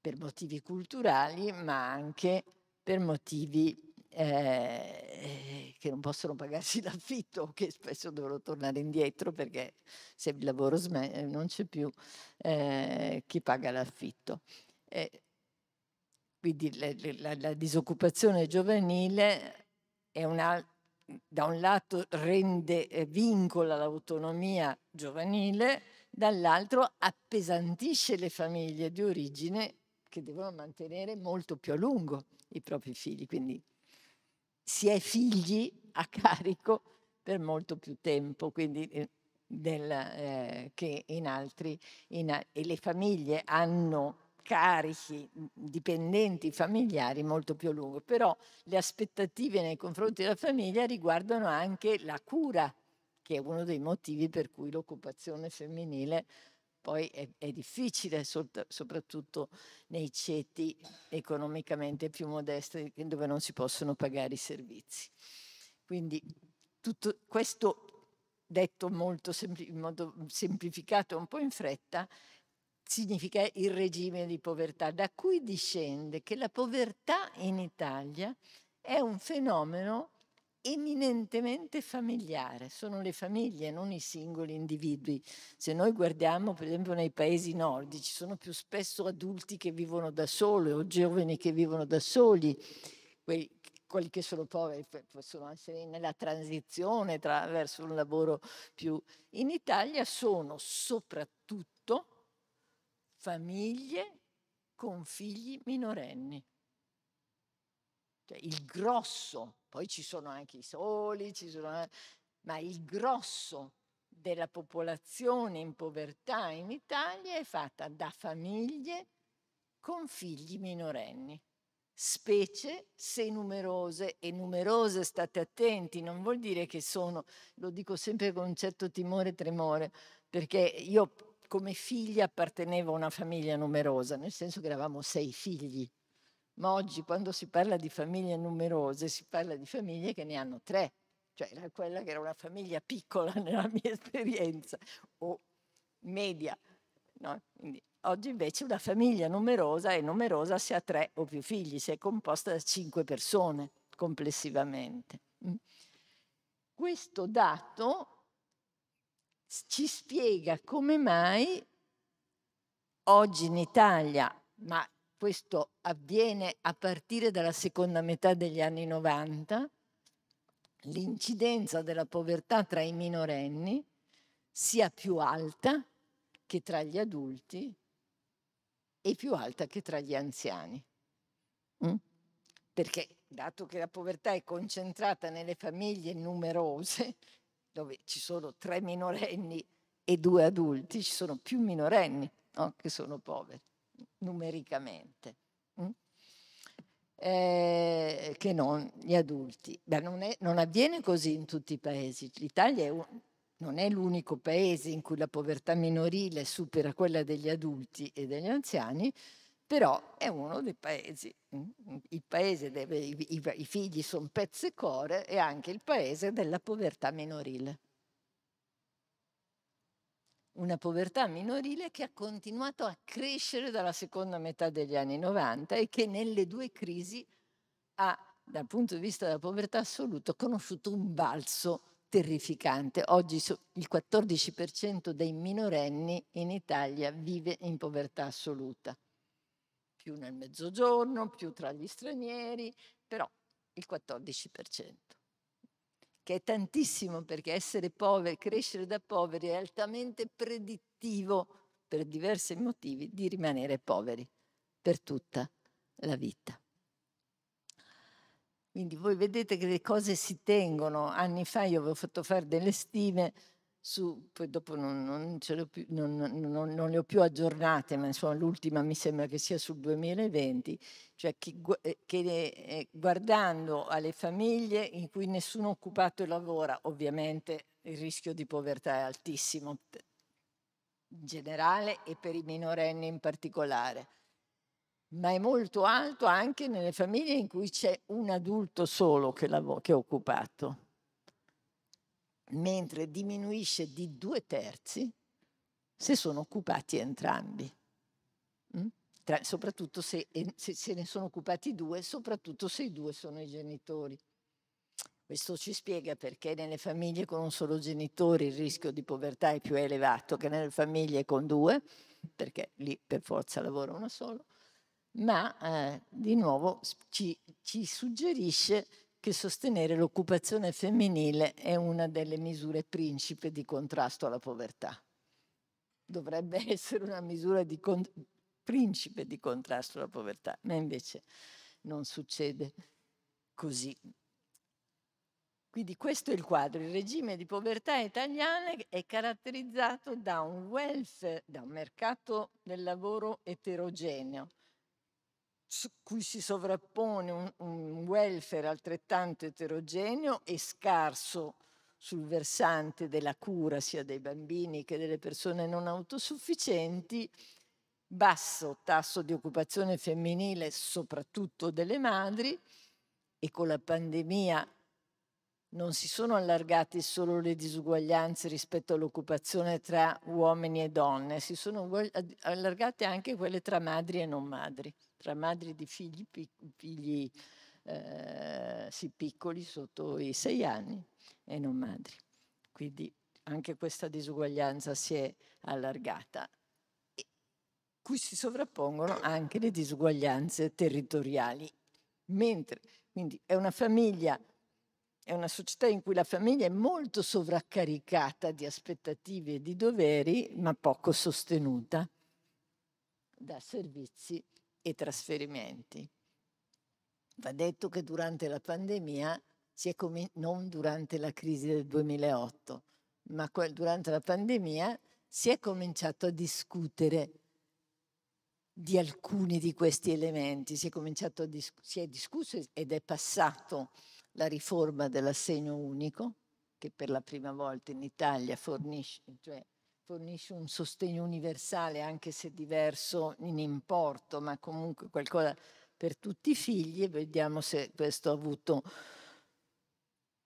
Speaker 4: per motivi culturali, ma anche per motivi eh, che non possono pagarsi l'affitto, che spesso dovrò tornare indietro perché se il lavoro smette eh, non c'è più eh, chi paga l'affitto. Eh, quindi la, la, la, disoccupazione giovanile è una, da un lato rende, eh, vincola l'autonomia giovanile, dall'altro appesantisce le famiglie di origine che devono mantenere molto più a lungo i propri figli. Quindi si è figli a carico per molto più tempo, quindi eh, del, eh, che in altri, in, e le famiglie hanno carichi mhmm, dipendenti familiari molto più a lungo, però le aspettative nei confronti della famiglia riguardano anche la cura, che è uno dei motivi per cui l'occupazione femminile poi è, è difficile, soprattutto nei ceti economicamente più modesti, dove non si possono pagare i servizi. Quindi tutto questo detto molto sempl- in modo mhmm, semplificato, un po' in fretta, significa il regime di povertà, da cui discende che la povertà in Italia è un fenomeno eminentemente familiare, sono le famiglie, non i singoli individui. Se noi guardiamo, per esempio, nei paesi nordici, sono più spesso adulti che vivono da soli o giovani che vivono da soli, quelli, quelli che sono poveri possono essere nella transizione tra, verso un lavoro più. In Italia sono soprattutto famiglie con figli minorenni. Cioè, il grosso, poi ci sono anche i soli, sono, eh, ma il grosso della popolazione in povertà in Italia è fatta da famiglie con figli minorenni, specie se numerose, e numerose state attenti, non vuol dire che sono, lo dico sempre con un certo timore e tremore, perché io come figlia apparteneva a una famiglia numerosa, nel senso che eravamo sei figli. Ma oggi quando si parla di famiglie numerose si parla di famiglie che ne hanno tre, cioè era quella che era una famiglia piccola nella mia esperienza o media. No? Quindi, oggi invece una famiglia numerosa è numerosa se ha tre o più figli, se è composta da cinque persone complessivamente. Mm. Questo dato ci spiega come mai oggi in Italia, ma questo avviene a partire dalla seconda metà degli anni 90, l'incidenza della povertà tra i minorenni sia più alta che tra gli adulti e più alta che tra gli anziani. Mm? Perché dato che la povertà è concentrata nelle famiglie numerose, dove ci sono tre minorenni e due adulti, ci sono più minorenni no? che sono poveri, numericamente, mm? eh, che non gli adulti. Beh, non, è, non, avviene così in tutti i paesi. L'Italia è un, non è l'unico paese in cui la povertà minorile supera quella degli adulti e degli anziani, però è uno dei paesi. Mm, mm, il paese dove i, figli sono pezze core e anche il paese della povertà minorile. Una povertà minorile che ha continuato a crescere dalla seconda metà degli anni 90 e che nelle due crisi ha, dal punto di vista della povertà assoluta, conosciuto un balzo terrificante. Oggi il 14% dei minorenni in Italia vive in povertà assoluta più nel mezzogiorno, più tra gli stranieri, però il 14%, che è tantissimo perché essere poveri, crescere da poveri è altamente predittivo per diversi motivi di rimanere poveri per tutta la vita. Quindi voi vedete che le cose si tengono. Anni fa io avevo fatto fare delle stime su, poi dopo non, non, più, non, non, le ho più aggiornate, ma insomma l'ultima mi sembra che sia sul 2020, cioè eh, che, che, eh, guardando alle famiglie in cui nessuno occupato lavora, ovviamente il rischio di povertà è altissimo in generale e per i minorenni in particolare, ma è molto alto anche nelle famiglie in cui c'è un adulto solo che, che è occupato mentre diminuisce di due terzi se sono occupati entrambi. Mm? Tra, soprattutto se, se, se, ne sono occupati due, soprattutto se i due sono i genitori. Questo ci spiega perché nelle famiglie con un solo genitore il rischio di povertà è più elevato che nelle famiglie con due, perché lì per forza lavora uno solo, ma eh, di nuovo ci, ci suggerisce che sostenere l'occupazione femminile è una delle misure principe di contrasto alla povertà. Dovrebbe essere una misura di principe di contrasto alla povertà, ma invece non succede così. Quindi questo è il quadro. Il regime di povertà italiana è caratterizzato da un welfare, da un mercato del lavoro eterogeneo, su cui si sovrappone un, un welfare altrettanto eterogeneo e scarso sul versante della cura sia dei bambini che delle persone non autosufficienti, basso tasso di occupazione femminile, soprattutto delle madri, e con la pandemia non si sono allargate solo le disuguaglianze rispetto all'occupazione tra uomini e donne, si sono allargate anche quelle tra madri e non madri tra madri di figli, figli eh, sì, piccoli sotto i sei anni e non madri. Quindi anche questa disuguaglianza si è allargata, e cui si sovrappongono anche le disuguaglianze territoriali. Mentre, quindi è una famiglia, è una società in cui la famiglia è molto sovraccaricata di aspettative e di doveri, ma poco sostenuta da servizi e trasferimenti. Va detto che durante la pandemia, com- non durante la crisi del 2008, ma que- durante la pandemia si è cominciato a discutere di alcuni di questi elementi, si è, cominciato a dis- si è discusso ed è passato la riforma dell'assegno unico, che per la prima volta in Italia fornisce, cioè fornisce un sostegno universale, anche se diverso in importo, ma comunque qualcosa per tutti i figli vediamo se questo ha avuto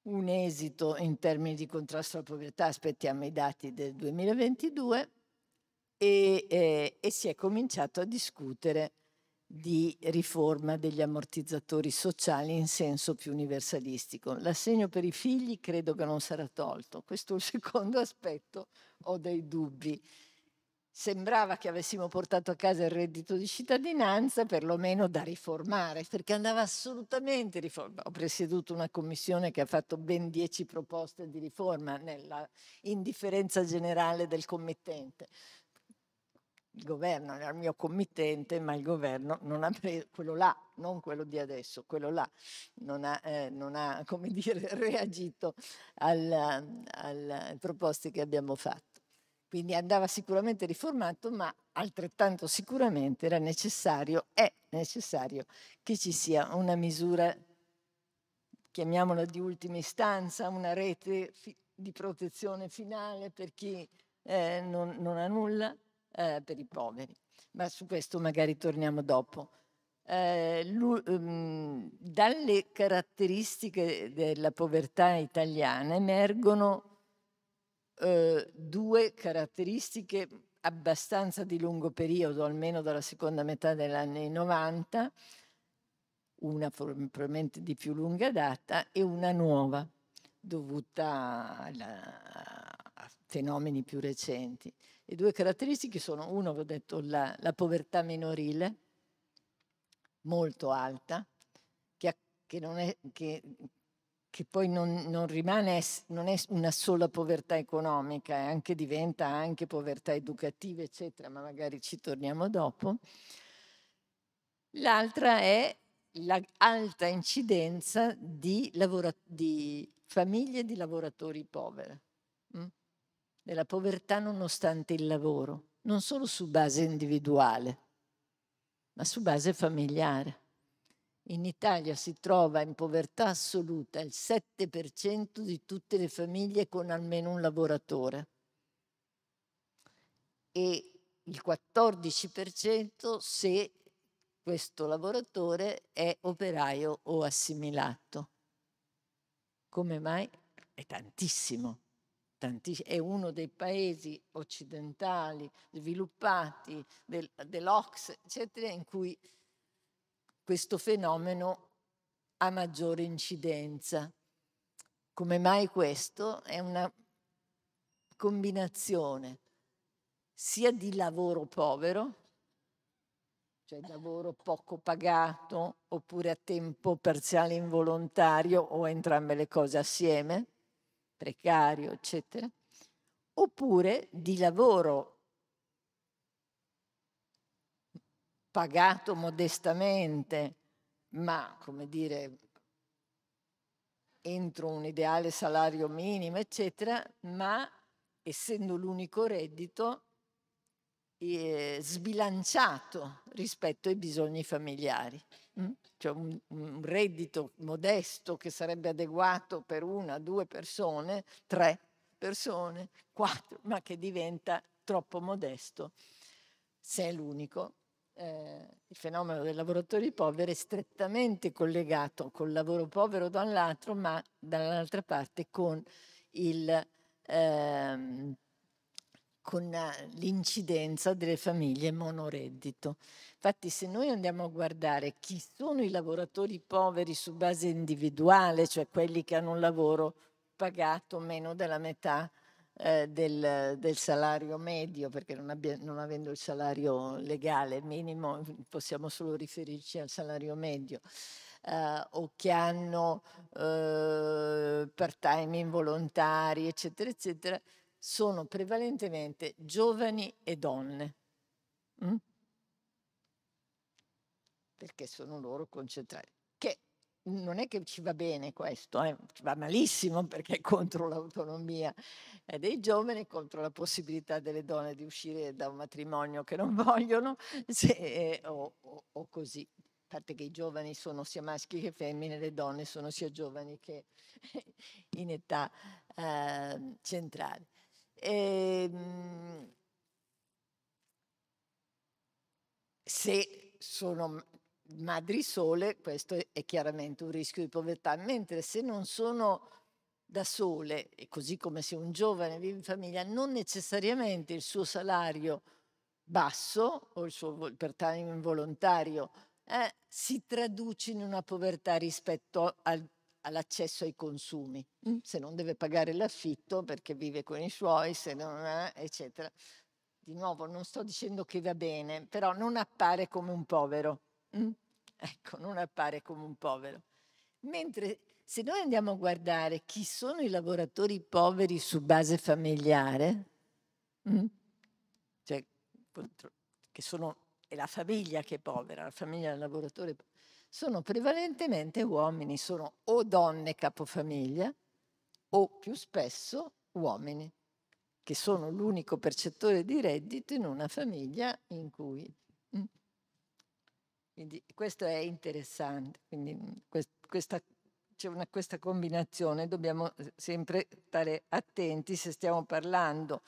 Speaker 4: un esito in termini di contrasto alla povertà, aspettiamo i dati del 2022 e, eh, e si è cominciato a discutere di riforma degli ammortizzatori sociali in senso più universalistico. L'assegno per i figli credo che non sarà tolto, questo è il secondo aspetto, ho dei dubbi. Sembrava che avessimo portato a casa il reddito di cittadinanza, perlomeno da riformare, perché andava assolutamente riformato. Ho presieduto una commissione che ha fatto ben dieci proposte di riforma nella indifferenza generale del committente il governo era il mio committente, ma il governo non ha preso quello là, non quello di adesso, quello là non ha, eh, non ha come dire, reagito alla, alle proposte che abbiamo fatto. Quindi andava sicuramente riformato, ma altrettanto sicuramente era necessario, è necessario che ci sia una misura, chiamiamola di ultima istanza, una rete di protezione finale per chi eh, non, non ha nulla, eh, per i poveri, ma su questo magari torniamo dopo. Eh, lui, um, ehm, dalle caratteristiche della povertà italiana emergono eh, due caratteristiche abbastanza di lungo periodo, almeno dalla seconda metà degli anni 90, una probabilmente di più lunga data e una nuova dovuta alla, fenomeni più recenti. Le due caratteristiche sono, uno, avevo detto, la, la povertà minorile, molto alta, che, che, non è, che, che poi non, non rimane, non è una sola povertà economica, eh, anche, diventa anche povertà educativa, eccetera, ma magari ci torniamo dopo. L'altra è l'alta incidenza di, di famiglie di lavoratori povere della povertà nonostante il lavoro, non solo su base individuale, ma su base familiare. In Italia si trova in povertà assoluta il 7% di tutte le famiglie con almeno un lavoratore e il 14% se questo lavoratore è operaio o assimilato. Come mai? È tantissimo è uno dei paesi occidentali sviluppati del, dell'Ox, eccetera, in cui questo fenomeno ha maggiore incidenza. Come mai questo? È una combinazione sia di lavoro povero, cioè lavoro poco pagato oppure a tempo parziale involontario o entrambe le cose assieme, precario, eccetera, oppure di lavoro pagato modestamente, ma come dire entro un ideale salario minimo, eccetera, ma essendo l'unico reddito eh, sbilanciato rispetto ai bisogni familiari. Mm? cioè un, un, reddito modesto che sarebbe adeguato per una, due persone, tre persone, quattro, ma che diventa troppo modesto se è l'unico. Eh, il fenomeno dei lavoratori poveri è strettamente collegato col lavoro povero da un lato, ma dall'altra parte con il... Ehm, con eh, l'incidenza delle famiglie monoreddito. Infatti se noi andiamo a guardare chi sono i lavoratori poveri su base individuale, cioè quelli che hanno un lavoro pagato meno della metà eh, del, del, salario medio, perché non, abbia, non avendo il salario legale minimo possiamo solo riferirci al salario medio. Uh, o che hanno uh, part-time involontari, eccetera, eccetera, sono prevalentemente giovani e donne, mm? perché sono loro concentrati. Che non è che ci va bene questo, eh? ci va malissimo perché è contro l'autonomia eh, dei giovani, contro la possibilità delle donne di uscire da un matrimonio che non vogliono, se, eh, o, o, o così, a parte che i giovani sono sia maschi che femmine, le donne sono sia giovani che in età eh, centrale eh, se sono madri sole, questo è chiaramente un rischio di povertà, mentre se non sono da sole, e così come se un giovane vive in famiglia, non necessariamente il suo salario basso o il suo per time involontario eh, si traduce in una povertà rispetto al l'accesso ai consumi, mm. se non deve pagare l'affitto perché vive con i suoi, se non eh, eccetera. Di nuovo, non sto dicendo che va bene, però non appare come un povero. Mm. Ecco, non appare come un povero. Mentre se noi andiamo a guardare chi sono i lavoratori poveri su base familiare, mm, cioè che sono, è la famiglia che è povera, la famiglia del lavoratore, sono prevalentemente uomini, sono o donne capofamiglia o più spesso uomini, che sono l'unico percettore di reddito in una famiglia in cui... Mm. Quindi questo è interessante, quindi mm, questa, c'è una, questa combinazione, dobbiamo eh, sempre stare attenti se stiamo parlando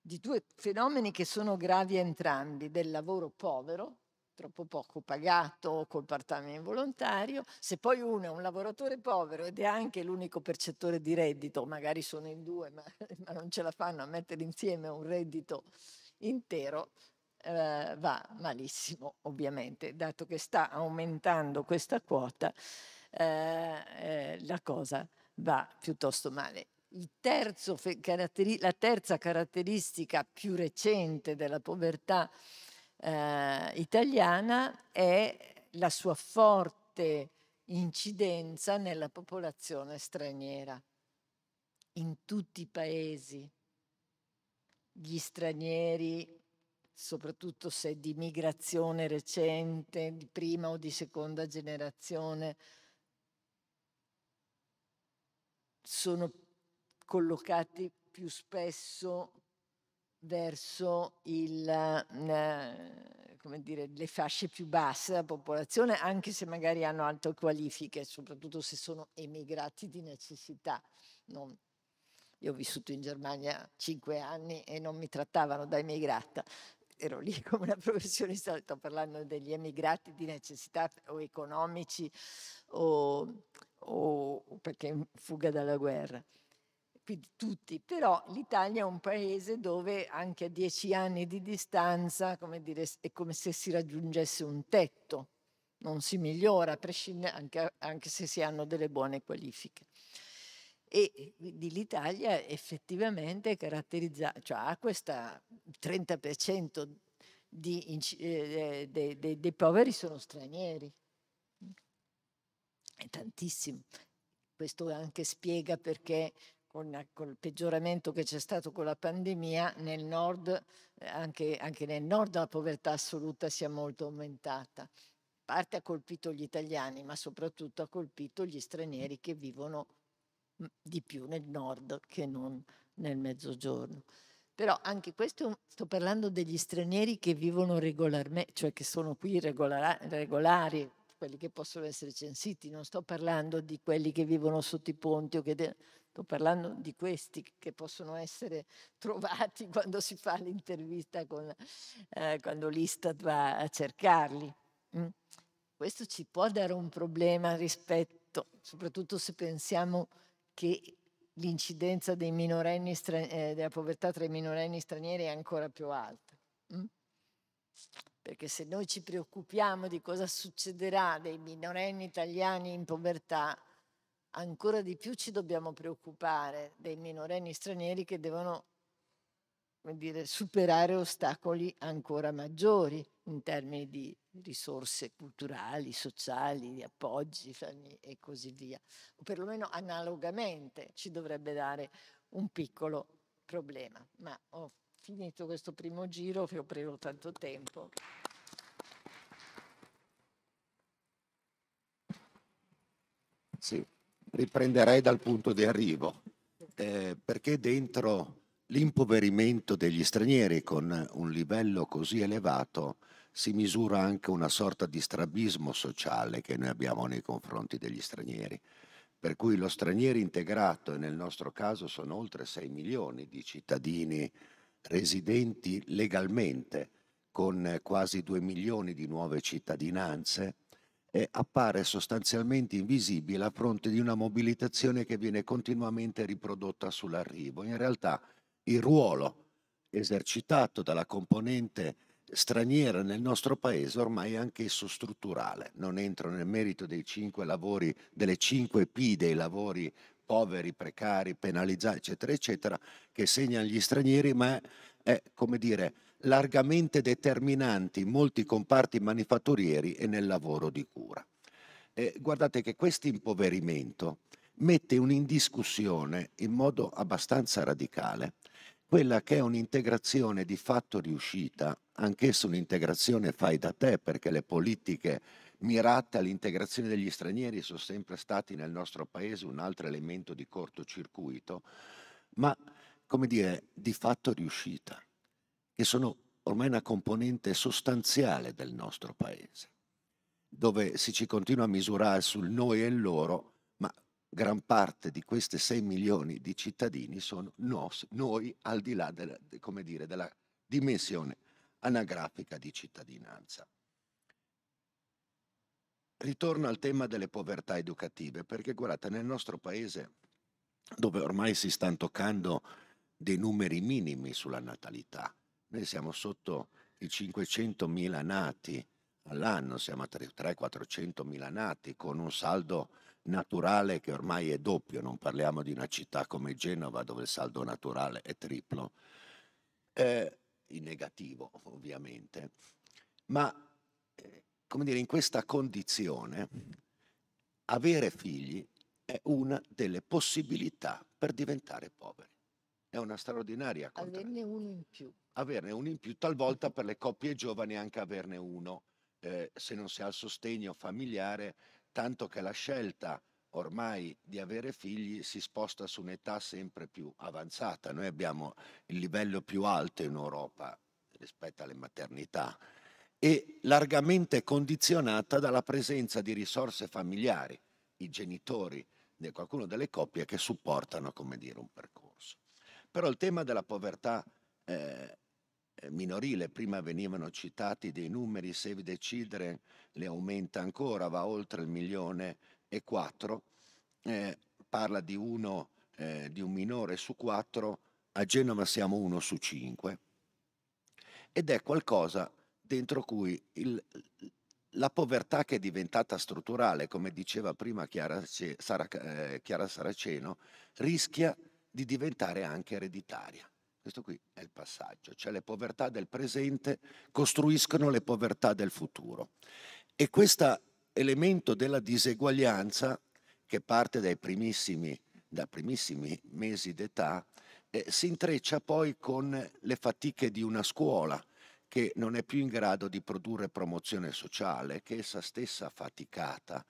Speaker 4: di due fenomeni che sono gravi entrambi, del lavoro povero, troppo poco pagato col part-time involontario, se poi uno è un lavoratore povero ed è anche l'unico percettore di reddito, magari sono in due ma, ma non ce la fanno a mettere insieme un reddito intero, eh, va malissimo ovviamente, dato che sta aumentando questa quota, eh, eh, la cosa va piuttosto male. Terzo, la terza caratteristica più recente della povertà eh, italiana è la sua forte incidenza nella popolazione straniera. In tutti i paesi gli stranieri, soprattutto se di migrazione recente, di prima o di seconda generazione, sono collocati più spesso verso il, mm, eh, come dire, le fasce più basse della popolazione, anche se magari hanno alte qualifiche, soprattutto se sono emigrati di necessità. Non, io ho vissuto in Germania cinque anni e non mi trattavano da emigrata, ero lì come una professionista, sto parlando degli emigrati di necessità o economici o, o perché in fuga dalla guerra quindi tutti, però l'Italia è un paese dove anche a dieci anni di distanza come dire, è come se si raggiungesse un tetto, non si migliora, anche, anche se si hanno delle buone qualifiche. E quindi l'Italia effettivamente caratterizza, cioè ha questa 30% di, eh, dei, eh, dei, dei poveri sono stranieri, è tantissimo. Questo anche spiega perché con, eh, con il peggioramento che c'è stato con la pandemia, nel nord, eh, anche, anche nel nord la povertà assoluta si è molto aumentata. Parte ha colpito gli italiani, ma soprattutto ha colpito gli stranieri che vivono mm, di più nel nord che non nel mezzogiorno. Però anche questo, sto parlando degli stranieri che vivono regolarmente, cioè che sono qui regolari, quelli che possono essere censiti, non sto parlando di quelli che vivono sotto i ponti, de... sto parlando di questi che possono essere trovati quando si fa l'intervista, con, eh, quando l'Istat va a cercarli. Mm? Questo ci può dare un problema rispetto, soprattutto se pensiamo che l'incidenza eh, della povertà tra i minorenni stranieri è ancora più alta. Mm? perché se noi ci preoccupiamo di cosa succederà dei minorenni italiani in povertà, ancora di più ci dobbiamo preoccupare dei minorenni stranieri che devono dire, superare ostacoli ancora maggiori in termini di risorse culturali, sociali, di appoggi e così via. O perlomeno analogamente ci dovrebbe dare un piccolo problema. Ma oh, finito questo primo giro che ho preso tanto tempo.
Speaker 1: Sì, riprenderei dal punto di arrivo, eh, perché dentro l'impoverimento degli stranieri con un livello così elevato si misura anche una sorta di strabismo sociale che noi abbiamo nei confronti degli stranieri. Per cui lo straniero integrato, e nel nostro caso sono oltre 6 milioni di cittadini residenti legalmente, con quasi 2 milioni di nuove cittadinanze, eh, appare sostanzialmente invisibile a fronte di una mobilitazione che viene continuamente riprodotta sull'arrivo. In realtà il ruolo esercitato dalla componente straniera nel nostro paese ormai è anch'esso strutturale. Non entro nel merito dei cinque lavori, delle 5 P dei lavori poveri, precari, penalizzati, eccetera, eccetera, che segnano gli stranieri, ma è, come dire, largamente determinante in molti comparti manifatturieri e nel lavoro di cura. Eh, guardate che questo impoverimento mette un'indiscussione in modo abbastanza radicale quella che è un'integrazione di fatto riuscita, anch'essa un'integrazione fai da te, perché le politiche mirate all'integrazione degli stranieri sono sempre stati nel nostro paese un altro elemento di cortocircuito, ma come dire, di fatto riuscita, che sono ormai una componente sostanziale del nostro paese, dove si ci continua a misurare sul noi e il loro, ma gran parte di questi 6 milioni di cittadini sono nos, noi al di là della, dire, della dimensione anagrafica di cittadinanza ritorno al tema delle povertà educative, perché guardate, nel nostro paese, dove ormai si stanno toccando dei numeri minimi sulla natalità, noi siamo sotto i 500.000 nati all'anno, siamo a 300-400.000 nati, con un saldo naturale che ormai è doppio, non parliamo di una città come Genova dove il saldo naturale è triplo, eh, in negativo ovviamente, ma eh, come dire, in questa condizione, avere figli è una delle possibilità per diventare poveri. È una straordinaria cosa.
Speaker 4: Averne uno in più.
Speaker 1: Averne uno in più, talvolta per le coppie giovani anche averne uno, eh, se non si ha il sostegno familiare, tanto che la scelta ormai di avere figli si sposta su un'età sempre più avanzata. Noi abbiamo il livello più alto in Europa rispetto alle maternità e largamente condizionata dalla presenza di risorse familiari, i genitori, di qualcuno delle coppie che supportano come dire, un percorso. Però il tema della povertà eh, eh minorile, prima venivano citati dei numeri, Save the Children le aumenta ancora, va oltre il milione e quattro, eh, parla di, uno, eh, di un minore su quattro, a Genova siamo uno su cinque, ed è qualcosa dentro cui il, la povertà che è diventata strutturale, come diceva prima Chiara, Sara, eh, Chiara, Saraceno, rischia di diventare anche ereditaria. Questo qui è il passaggio, cioè le povertà del presente costruiscono le povertà del futuro. E questo elemento della diseguaglianza, che parte dai primissimi, da primissimi mesi d'età, eh, si intreccia poi con le fatiche di una scuola, che non è più in grado di produrre promozione sociale, che essa stessa ha faticata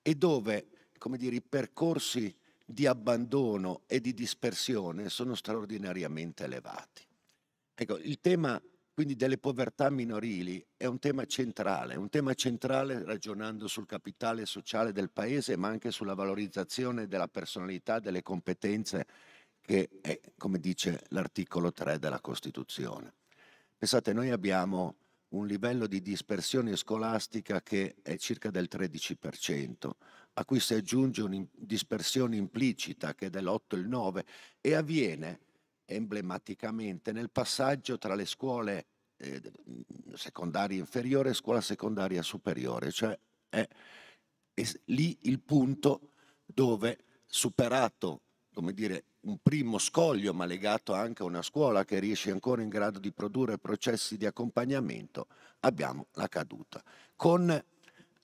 Speaker 1: e dove come dire, i percorsi di abbandono e di dispersione sono straordinariamente elevati. Ecco, il tema quindi delle povertà minorili è un tema centrale, un tema centrale ragionando sul capitale sociale del paese, ma anche sulla valorizzazione della personalità, delle competenze, che è, come dice l'articolo 3 della Costituzione. Pensate, noi abbiamo un livello di dispersione scolastica che è circa del 13%, a cui si aggiunge una dispersione implicita che è dell'8 e il 9 e avviene emblematicamente nel passaggio tra le scuole eh, secondaria inferiore e scuola secondaria superiore, cioè è, è lì il punto dove superato come dire, un primo scoglio, ma legato anche a una scuola che riesce ancora in grado di produrre processi di accompagnamento, abbiamo la caduta. Con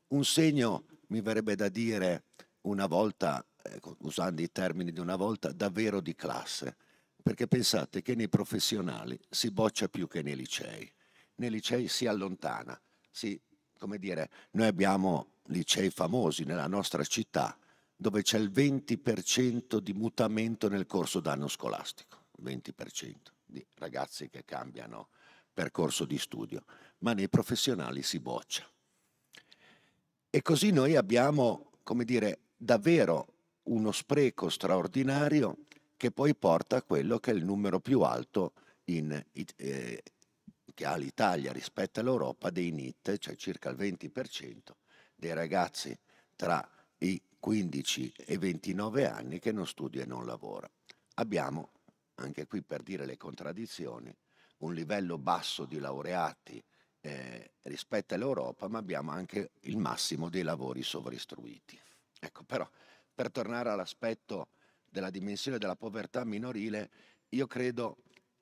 Speaker 1: un segno, mi verrebbe da dire, una volta, ecco, usando i termini di una volta, davvero di classe, perché pensate che nei professionali si boccia più che nei licei. Nei licei si allontana, si, come dire, noi abbiamo licei famosi nella nostra città, dove c'è il 20% di mutamento nel corso d'anno scolastico, 20% di ragazzi che cambiano percorso di studio, ma nei professionali si boccia. E così noi abbiamo, come dire, davvero uno spreco straordinario che poi porta a quello che è il numero più alto in, eh, che ha l'Italia rispetto all'Europa dei NIT, cioè circa il 20% dei ragazzi tra i 15 e 29 anni che non studia e non lavora. Abbiamo, anche qui per dire le contraddizioni, un livello basso di laureati eh, rispetto all'Europa, ma abbiamo anche il massimo dei lavori sovristruiti. Ecco, però, per tornare all'aspetto della dimensione della povertà minorile, io credo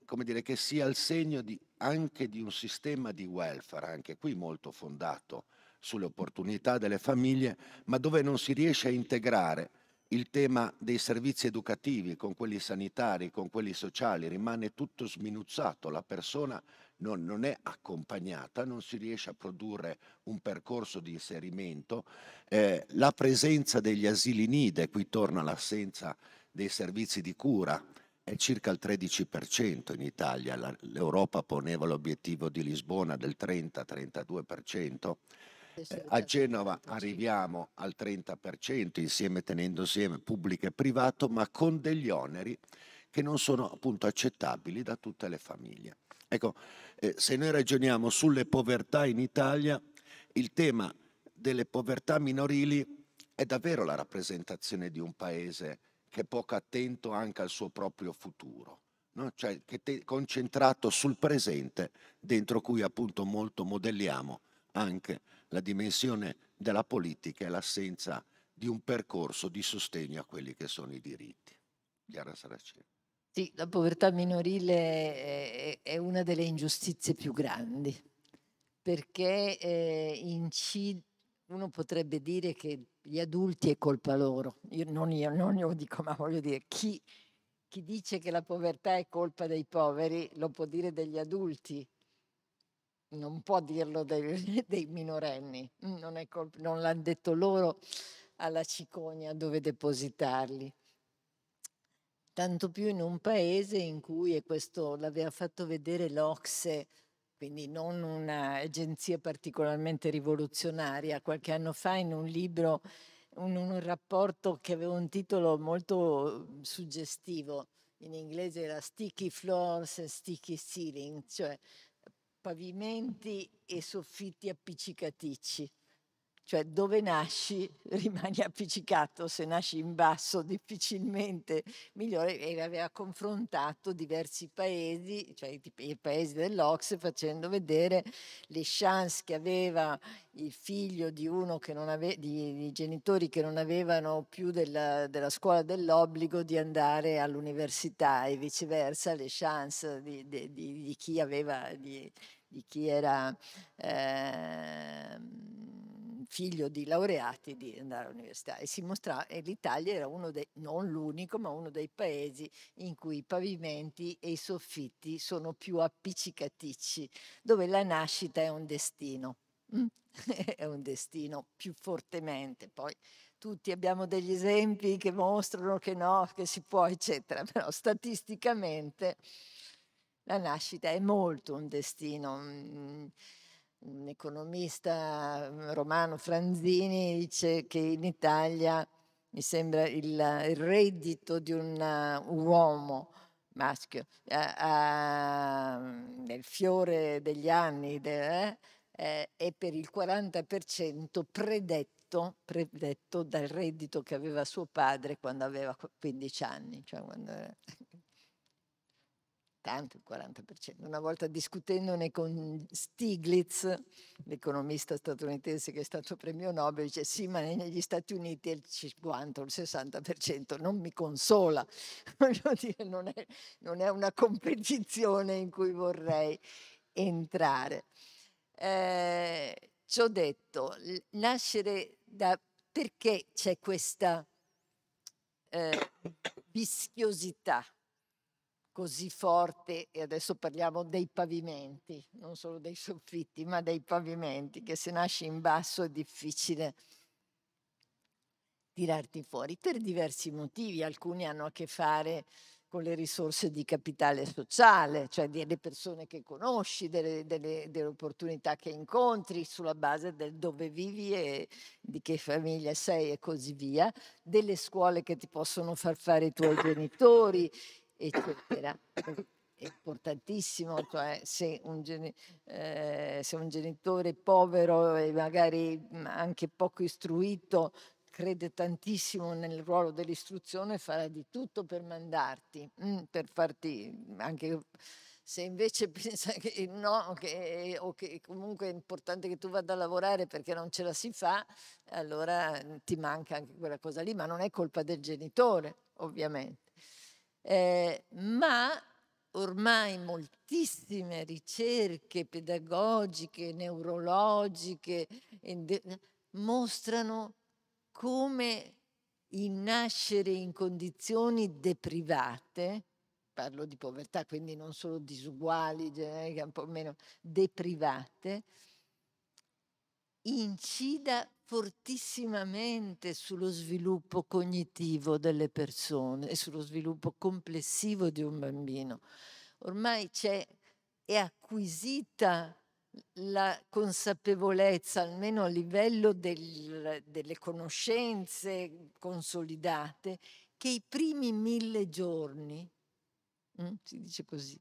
Speaker 1: come dire, che sia il segno di, anche di un sistema di welfare, anche qui molto fondato sulle opportunità delle famiglie, ma dove non si riesce a integrare il tema dei servizi educativi con quelli sanitari, con quelli sociali, rimane tutto sminuzzato, la persona non, non è accompagnata, non si riesce a produrre un percorso di inserimento, eh, la presenza degli asili nide, qui torna l'assenza dei servizi di cura, è circa il 13% in Italia, l'Europa poneva l'obiettivo di Lisbona del 30-32%, eh, a Genova arriviamo al 30% insieme tenendo insieme pubblico e privato, ma con degli oneri che non sono appunto accettabili da tutte le famiglie. Ecco, eh, se noi ragioniamo sulle povertà in Italia, il tema delle povertà minorili è davvero la rappresentazione di un paese che è poco attento anche al suo proprio futuro, no? cioè che è concentrato sul presente, dentro cui appunto molto modelliamo anche la dimensione della politica è l'assenza di un percorso di sostegno a quelli che sono i diritti. Chiara Saraceno.
Speaker 4: Sì, la povertà minorile è una delle ingiustizie più grandi, perché eh, incide, uno potrebbe dire che gli adulti è colpa loro, io, non io, non io dico, ma voglio dire, chi, chi dice che la povertà è colpa dei poveri lo può dire degli adulti, non può dirlo dei, dei minorenni, non, colp- non l'hanno detto loro alla cicogna dove depositarli. Tanto più in un paese in cui, e questo l'aveva fatto vedere l'Ocse, quindi non un'agenzia particolarmente rivoluzionaria, qualche anno fa in un libro, in un rapporto che aveva un titolo molto suggestivo, in inglese era Sticky Floors and Sticky Ceiling, cioè pavimenti e soffitti appiccicaticci cioè dove nasci rimani appiccicato, se nasci in basso difficilmente migliore e aveva confrontato diversi paesi, cioè i, paesi dell'Ox facendo vedere le chance che aveva il figlio di, aveva, di, di genitori che non avevano più della, della scuola dell'obbligo di andare all'università e viceversa le chance di, di chi aveva, di, chi era... Eh, figlio di laureati di andare all'università e, si mostrava e l'Italia era uno dei, non l'unico, ma uno dei paesi in cui i pavimenti e i soffitti sono più appiccicaticci, dove la nascita è un destino, mm? è un destino più fortemente, poi tutti abbiamo degli esempi che mostrano che no, che si può, eccetera, però statisticamente la nascita è molto un destino mm, un economista mm, romano Franzini dice che in Italia mi sembra il, reddito di un uh, uomo maschio a, eh, a, ah, mm, nel fiore degli anni de, eh, eh è per il 40% predetto, predetto, dal reddito che aveva suo padre quando aveva 15 anni. Cioè quando era tanto il 40%. Una volta discutendone con Stiglitz, l'economista statunitense che è stato premio Nobel, dice sì, ma negli Stati Uniti il 50 o il 60% non mi consola. Dire, non, è, non è una competizione in cui vorrei entrare. Eh, ci detto, nascere da perché c'è questa eh, vischiosità così forte, e adesso parliamo dei pavimenti, non solo dei soffitti, ma dei pavimenti, che se nasci in basso è difficile tirarti fuori per diversi motivi, alcuni hanno a che fare con le risorse di capitale sociale, cioè delle persone che conosci, delle, delle, delle, opportunità che incontri sulla base del dove vivi e di che famiglia sei e così via, delle scuole che ti possono far fare i tuoi genitori, eccetera. È importantissimo, cioè se un, geni- eh, se un genitore povero e magari mm, anche poco istruito crede tantissimo nel ruolo dell'istruzione, farà di tutto per mandarti, mh, mm, per farti mm, anche se invece pensa che no, che, o che comunque è importante che tu vada a lavorare perché non ce la si fa, allora ti manca anche quella cosa lì, ma non è colpa del genitore, ovviamente eh, ma ormai moltissime ricerche pedagogiche, neurologiche, mostrano come il nascere in condizioni deprivate, parlo di povertà, quindi non solo disuguali, generica, un po' meno, deprivate, incida fortissimamente sullo sviluppo cognitivo delle persone e sullo sviluppo complessivo di un bambino. Ormai c'è, è acquisita la consapevolezza, almeno a livello del, delle conoscenze consolidate, che i primi mille giorni, mm, si dice così,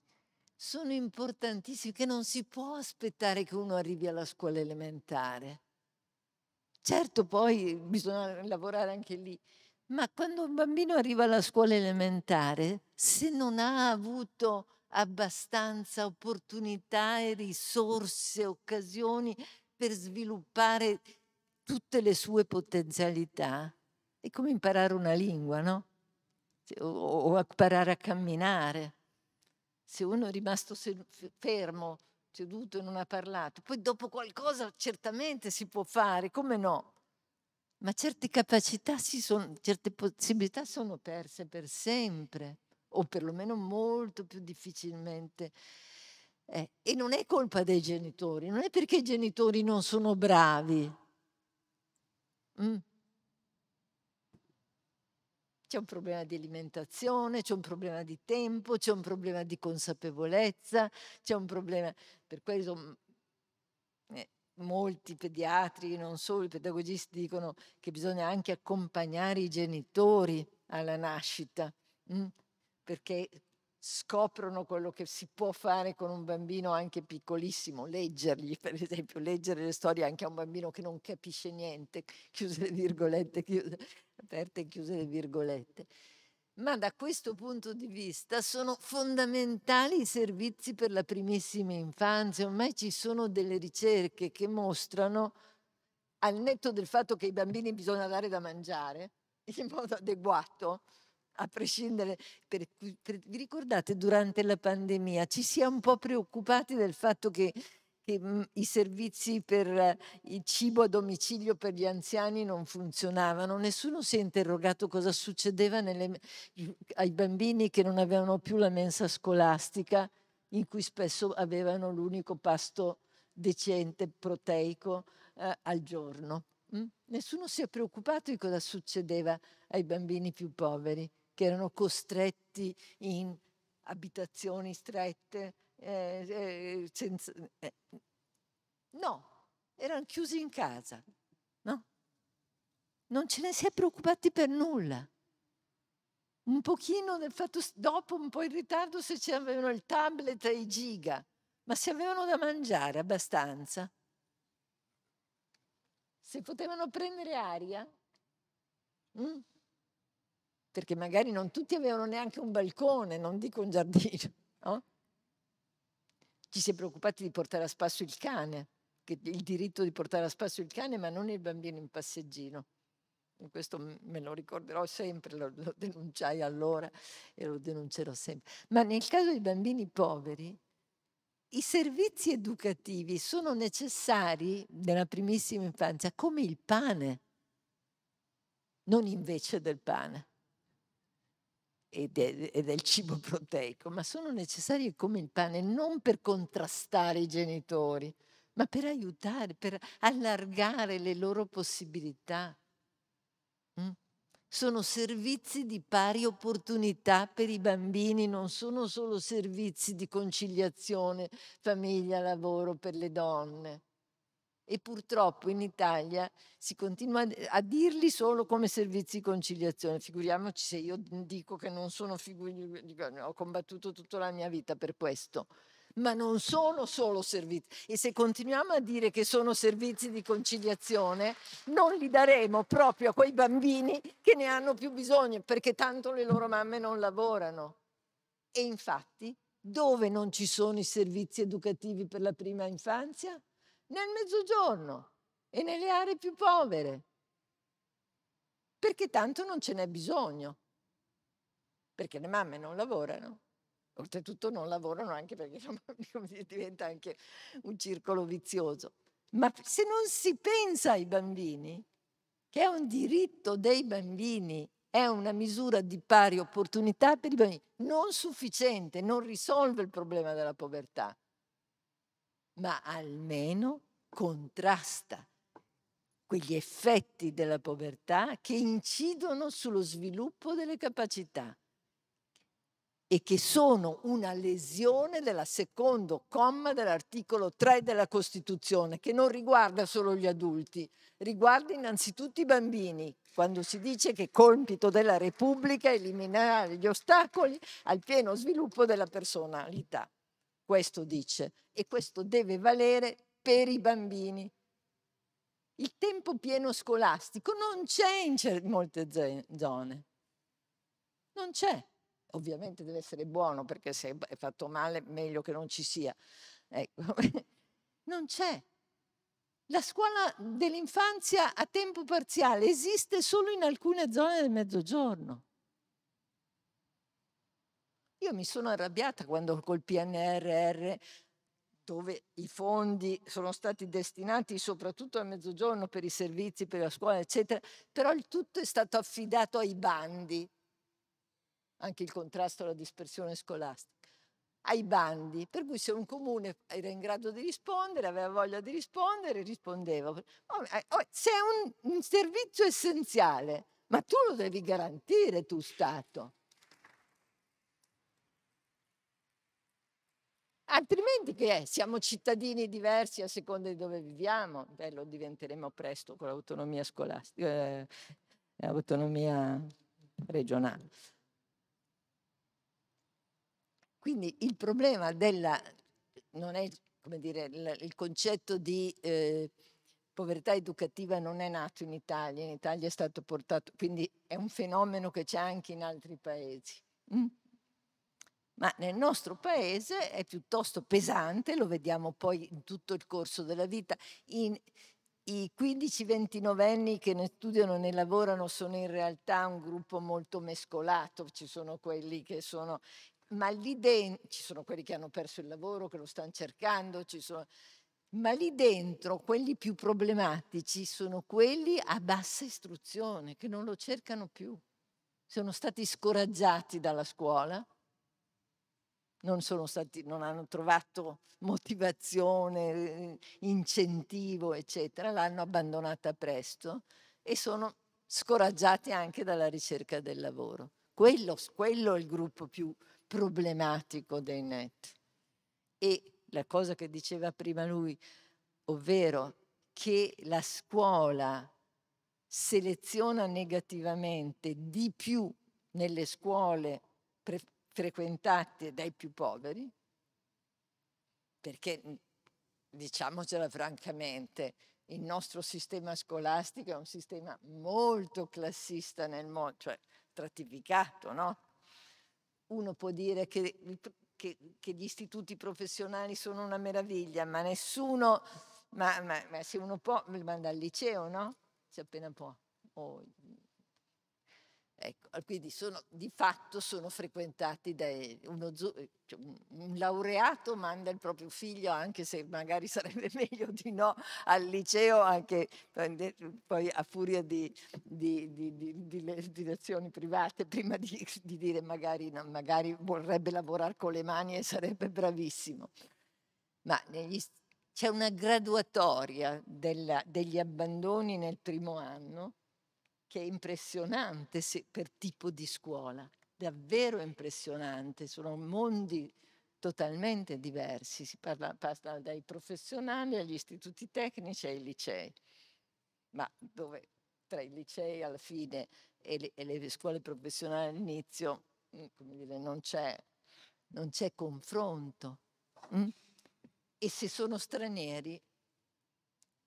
Speaker 4: sono importantissimi, che non si può aspettare che uno arrivi alla scuola elementare. Certo, poi bisogna lavorare anche lì, ma quando un bambino arriva alla scuola elementare, se non ha avuto abbastanza opportunità e risorse, occasioni per sviluppare tutte le sue potenzialità, è come imparare una lingua, no? Cioè, o, o imparare a camminare se uno è rimasto fermo, seduto e non ha parlato, poi dopo qualcosa certamente si può fare, come no? Ma certe capacità, sono, certe possibilità sono perse per sempre, o perlomeno molto più difficilmente. Eh, e non è colpa dei genitori, non è perché i genitori non sono bravi. Mm. C'è un problema di alimentazione, c'è un problema di tempo, c'è un problema di consapevolezza, c'è un problema... Per questo mm, eh, molti pediatri, non solo i pedagogisti, dicono che bisogna anche accompagnare i genitori alla nascita, mh? Mm, perché scoprono quello che si può fare con un bambino anche piccolissimo, leggergli per esempio, leggere le storie anche a un bambino che non capisce niente, chiuse le virgolette, chiuse, aperte e chiuse le virgolette. Ma da questo punto di vista sono fondamentali i servizi per la primissima infanzia. Ormai ci sono delle ricerche che mostrano, al netto del fatto che ai bambini bisogna dare da mangiare in modo adeguato, a prescindere, per, per, vi ricordate durante la pandemia ci si è un po' preoccupati del fatto che che mhmm, i servizi per eh, il cibo a domicilio per gli anziani non funzionavano, nessuno si è interrogato cosa succedeva nelle, mhmm, ai bambini che non avevano più la mensa scolastica, in cui spesso avevano l'unico pasto decente, proteico eh, al giorno. Mm? Nessuno si è preoccupato di cosa succedeva ai bambini più poveri, che erano costretti in abitazioni strette, eh, eh, senza, eh, no, erano chiusi in casa, no? Non ce ne si è preoccupati per nulla. Un pochino del fatto, dopo un po' in ritardo se ci avevano il tablet e i giga, ma se avevano da mangiare abbastanza, se potevano prendere aria, mm? perché magari non tutti avevano neanche un balcone, non dico un giardino, no? Ci si è preoccupati di portare a spasso il cane, il diritto di portare a spasso il cane, ma non il bambino in passeggino. E questo me lo ricorderò sempre, lo, lo denunciai allora e lo denuncerò sempre. Ma nel caso dei bambini poveri, i servizi educativi sono necessari nella primissima infanzia come il pane, non invece del pane e, de, e del cibo proteico, ma sono necessarie come il pane, non per contrastare i genitori, ma per aiutare, per allargare le loro possibilità. Mm? Sono servizi di pari opportunità per i bambini, non sono solo servizi di conciliazione famiglia-lavoro per le donne e purtroppo in Italia si continua a dirli solo come servizi di conciliazione. Figuriamoci se io dico che non sono figuri, ho combattuto tutta la mia vita per questo. Ma non sono solo servizi. E se continuiamo a dire che sono servizi di conciliazione, non li daremo proprio a quei bambini che ne hanno più bisogno, perché tanto le loro mamme non lavorano. E infatti, dove non ci sono i servizi educativi per la prima infanzia? nel mezzogiorno e nelle aree più povere, perché tanto non ce n'è bisogno, perché le mamme non lavorano. Oltretutto non lavorano anche perché diventa anche un circolo vizioso. Ma se non si pensa ai bambini, che è un diritto dei bambini, è una misura di pari opportunità per i bambini, non sufficiente, non risolve il problema della povertà ma almeno contrasta quegli effetti della povertà che incidono sullo sviluppo delle capacità e che sono una lesione della secondo comma dell'articolo 3 della Costituzione, che non riguarda solo gli adulti, riguarda innanzitutto i bambini, quando si dice che compito della Repubblica è eliminare gli ostacoli al pieno sviluppo della personalità. Questo dice. E questo deve valere per i bambini. Il tempo pieno scolastico non c'è in molte zone. Non c'è. Ovviamente deve essere buono perché se è fatto male meglio che non ci sia. Ecco. Non c'è. La scuola dell'infanzia a tempo parziale esiste solo in alcune zone del mezzogiorno. Io mi sono arrabbiata quando col PNRR, dove i fondi sono stati destinati soprattutto al mezzogiorno per i servizi, per la scuola, eccetera, però il tutto è stato affidato ai bandi, anche il contrasto alla dispersione scolastica, ai bandi, per cui se un comune era in grado di rispondere, aveva voglia di rispondere, rispondeva. Oh, eh, oh, se è un, un servizio essenziale, ma tu lo devi garantire, tu Stato. Altrimenti che è? Siamo cittadini diversi a seconda di dove viviamo. Beh, lo diventeremo presto con l'autonomia scolastica, eh, l'autonomia regionale. Quindi il problema della, non è come dire, il concetto di eh, povertà educativa non è nato in Italia, in Italia è stato portato, quindi è un fenomeno che c'è anche in altri paesi. Mm? ma nel nostro paese è piuttosto pesante, lo vediamo poi in tutto il corso della vita. In, I 15-29 anni che ne studiano ne lavorano sono in realtà un gruppo molto mescolato, ci sono quelli che sono, ma lì dentro, ci sono quelli che hanno perso il lavoro, che lo stanno cercando, ci sono, ma lì dentro quelli più problematici sono quelli a bassa istruzione, che non lo cercano più, sono stati scoraggiati dalla scuola non, stati, non hanno trovato motivazione, eh, incentivo, eccetera, l'hanno abbandonata presto e sono scoraggiati anche dalla ricerca del lavoro. Quello, quello è il gruppo più problematico dei net. E la cosa che diceva prima lui, ovvero che la scuola seleziona negativamente di più nelle scuole pre frequentate dai più poveri, perché mhmm, diciamocela francamente, il nostro sistema scolastico è un sistema molto classista nel mondo, cioè stratificato, no? Uno può dire che, che, che, gli istituti professionali sono una meraviglia, ma nessuno, ma, ma, ma se uno può, manda al liceo, no? Se appena può, o oh, Ecco, quindi sono, di fatto sono frequentati da uno, eh, cioè, un laureato manda il proprio figlio, anche se magari sarebbe meglio di no, al liceo, anche poi a furia di, di, di, di lezioni private, prima di, dire magari, no, magari vorrebbe lavorare con le mani e sarebbe bravissimo. Ma c'è una graduatoria della, degli abbandoni nel primo anno che è impressionante se, per tipo di scuola, davvero impressionante, sono mondi totalmente diversi, si parla, passa dai professionali agli istituti tecnici ai licei, ma dove tra i licei alla fine e le, e le scuole professionali all'inizio, mm, dire, non, c'è, non c'è confronto. Mm? E se sono stranieri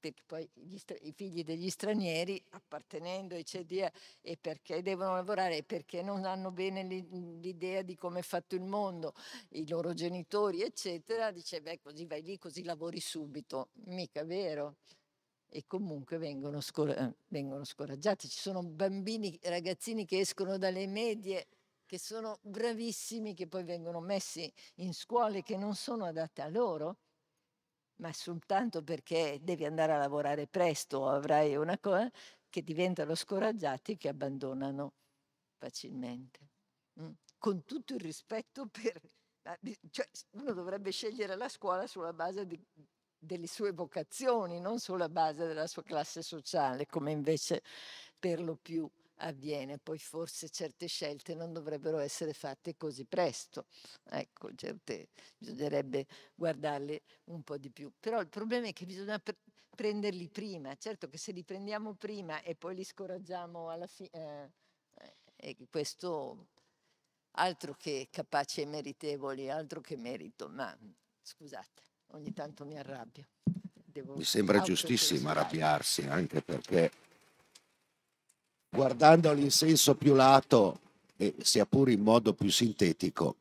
Speaker 4: perché poi i figli degli stranieri appartenendo ai CDA e perché devono lavorare e perché non hanno bene l'idea di come è fatto il mondo, i loro genitori eccetera, dice beh così vai lì così lavori subito, mica vero? E comunque vengono, scor- eh, vengono scoraggiati, ci sono bambini, ragazzini che escono dalle medie che sono bravissimi, che poi vengono messi in scuole che non sono adatte a loro ma soltanto perché devi andare a lavorare presto o avrai una cosa, che diventano scoraggiati e che abbandonano facilmente. Mm? Con tutto il rispetto per... Cioè, uno dovrebbe scegliere la scuola sulla base di, delle sue vocazioni, non sulla base della sua classe sociale, come invece per lo più avviene, poi forse certe scelte non dovrebbero essere fatte così presto, ecco, certe bisognerebbe guardarle un po' di più, però il problema è che bisogna pre- prenderli prima, certo che se li prendiamo prima e poi li scoraggiamo alla fine, eh, eh, questo altro che capaci e meritevoli, altro che merito, ma scusate, ogni tanto mi arrabbio.
Speaker 1: Devo mi sembra giustissimo arrabbiarsi anche perché guardandoli in senso più lato e sia pure in modo più sintetico,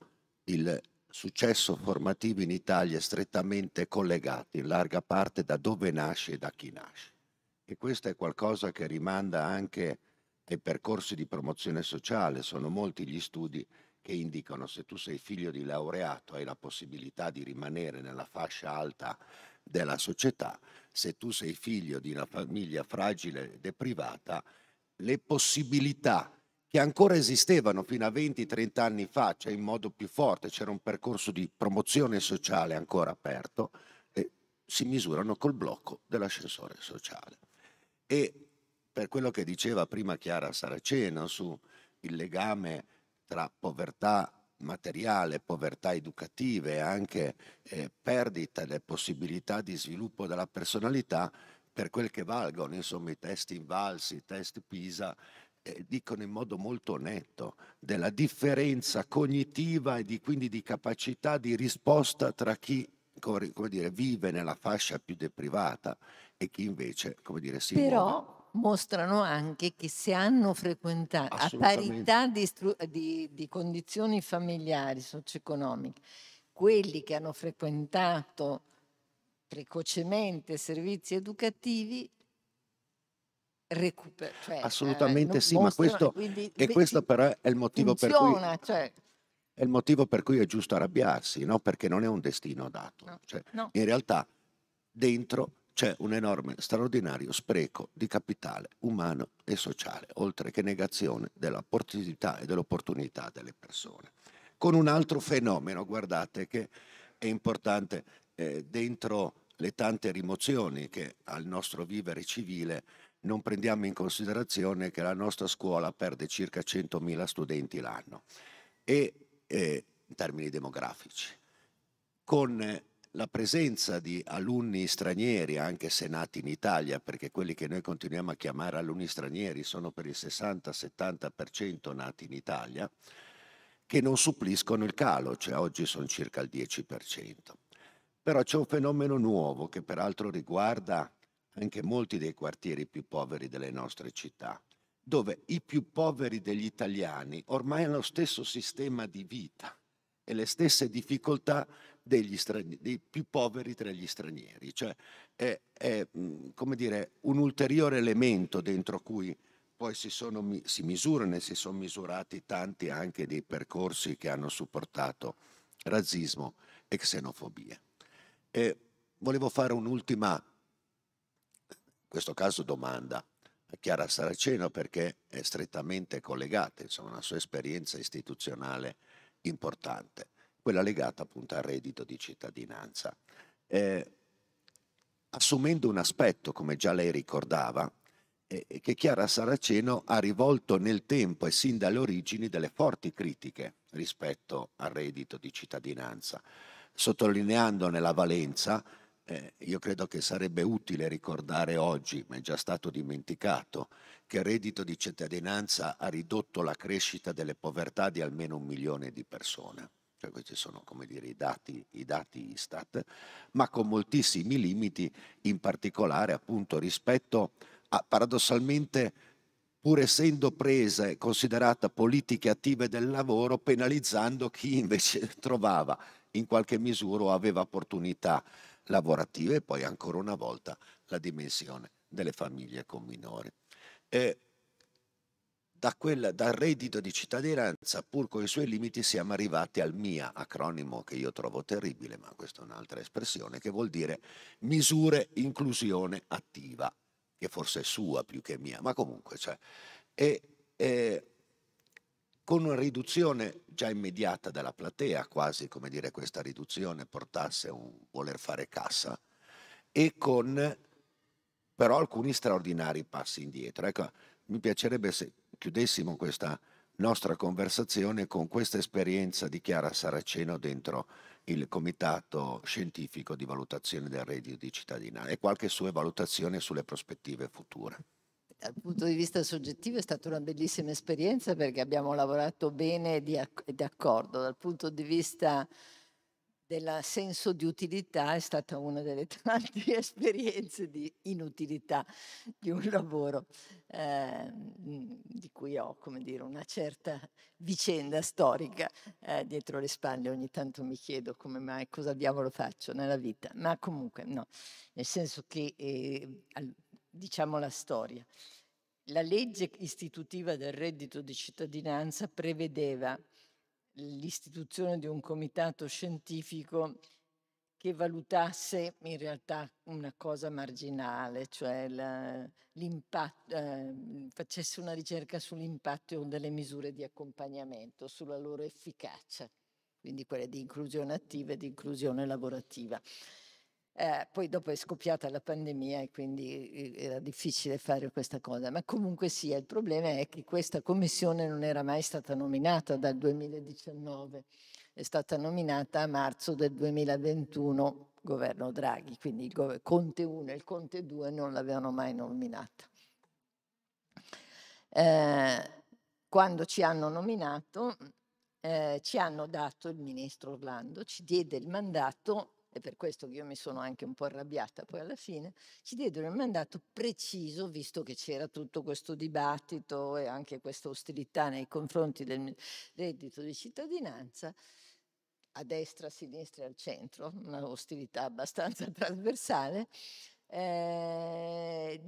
Speaker 1: il successo formativo in Italia è strettamente collegato in larga parte da dove nasce e da chi nasce. E questo è qualcosa che rimanda anche ai percorsi di promozione sociale. Sono molti gli studi che indicano se tu sei figlio di laureato hai la possibilità di rimanere nella fascia alta della società, se tu sei figlio di una famiglia fragile e deprivata le possibilità che ancora esistevano fino a 20-30 anni fa, cioè in modo più forte, c'era un percorso di promozione sociale ancora aperto, eh, si misurano col blocco dell'ascensore sociale. E per quello che diceva prima Chiara Saraceno sul legame tra povertà materiale, povertà educativa e anche eh, perdita delle possibilità di sviluppo della personalità, per quel che valgono, insomma i test invalsi, i test PISA, eh, dicono in modo molto netto della differenza cognitiva e di, quindi di capacità di risposta tra chi come, come dire, vive nella fascia più deprivata e chi invece come dire, si Però
Speaker 4: muove. mostrano anche che se hanno frequentato, a parità di, di, di condizioni familiari, socio-economiche, quelli che hanno frequentato precocemente servizi educativi recupera. Cioè, eh, Assolutamente eh, sì, mostrano, ma questo, quindi, e questo
Speaker 1: però è il motivo funziona, per cui... Cioè, è il motivo per cui è giusto arrabbiarsi, no? perché non è un destino dato. No, cioè, no. In realtà dentro c'è un enorme, straordinario spreco di capitale umano e sociale, oltre che negazione della dell'opportunità e dell'opportunità delle persone. Con un altro fenomeno, guardate, che è importante, eh, dentro le tante rimozioni che al nostro vivere civile non prendiamo in considerazione che la nostra scuola perde circa 100.000 studenti l'anno e eh, in termini demografici. Con eh, la presenza di alunni stranieri, anche se nati in Italia, perché quelli che noi continuiamo a chiamare alunni stranieri sono per il 60-70% nati in Italia, che non suppliscono il calo, cioè oggi sono circa il 10%. Però c'è un fenomeno nuovo che peraltro riguarda anche molti dei quartieri più poveri delle nostre città, dove i più poveri degli italiani ormai hanno lo stesso sistema di vita e le stesse difficoltà dei più poveri tra gli stranieri. Cioè è, è dire, un ulteriore elemento dentro cui poi si, sono, si misurano e si sono misurati tanti anche dei percorsi che hanno supportato razzismo e xenofobia. E volevo fare un'ultima, in questo caso domanda, a Chiara Saraceno perché è strettamente collegata, insomma, una sua esperienza istituzionale importante, quella legata appunto al reddito di cittadinanza. Eh, assumendo un aspetto, come già lei ricordava, che Chiara Saraceno ha rivolto nel tempo e sin dalle origini delle forti critiche rispetto al reddito di cittadinanza sottolineandone la valenza, eh, io credo che sarebbe utile ricordare oggi, ma è già stato dimenticato, che il reddito di cittadinanza ha ridotto la crescita delle povertà di almeno un milione di persone. Cioè, questi sono dire, i, dati, i dati Istat, ma con moltissimi limiti, in particolare appunto rispetto a paradossalmente pur essendo presa e considerata politiche attive del lavoro, penalizzando chi invece trovava in qualche misura aveva opportunità lavorative e poi ancora una volta la dimensione delle famiglie con minori. E da quel, dal reddito di cittadinanza, pur con i suoi limiti, siamo arrivati al MIA, acronimo che io trovo terribile, ma questa è un'altra espressione, che vuol dire misure inclusione attiva, che forse è sua più che mia, ma comunque c'è. Cioè, e, e con una riduzione già immediata della platea, quasi come dire questa riduzione portasse a un voler fare cassa, e con però alcuni straordinari passi indietro. Ecco, mi piacerebbe se chiudessimo questa nostra conversazione con questa esperienza di Chiara Saraceno dentro il Comitato Scientifico di Valutazione del Reddito di Cittadinanza e qualche sua valutazione sulle prospettive future
Speaker 4: dal punto di vista soggettivo è stata una bellissima esperienza perché abbiamo lavorato bene e d'accordo. Dal punto di vista del senso di utilità è stata una delle tante esperienze di inutilità di un lavoro eh, di cui ho come dire, una certa vicenda storica eh, dietro le spalle. Ogni tanto mi chiedo come mai, cosa diavolo faccio nella vita, ma comunque no, nel senso che... Eh, diciamo la storia. La legge istitutiva del reddito di cittadinanza prevedeva l'istituzione di un comitato scientifico che valutasse in realtà una cosa marginale, cioè la, eh, facesse una ricerca sull'impatto delle misure di accompagnamento, sulla loro efficacia, quindi quelle di inclusione attiva e di inclusione lavorativa. Eh, poi dopo è scoppiata la pandemia e quindi eh, era difficile fare questa cosa, ma comunque sia, il problema è che questa commissione non era mai stata nominata dal 2019, è stata nominata a marzo del 2021, governo Draghi, quindi il Conte 1 e il Conte 2 non l'avevano mai nominata. Eh, quando ci hanno nominato, eh, ci hanno dato il ministro Orlando, ci diede il mandato è per questo che io mi sono anche un po' arrabbiata poi alla fine, ci diedero il mandato preciso, visto che c'era tutto questo dibattito e anche questa ostilità nei confronti del reddito di cittadinanza, a destra, a sinistra e al centro, una ostilità abbastanza trasversale, eh,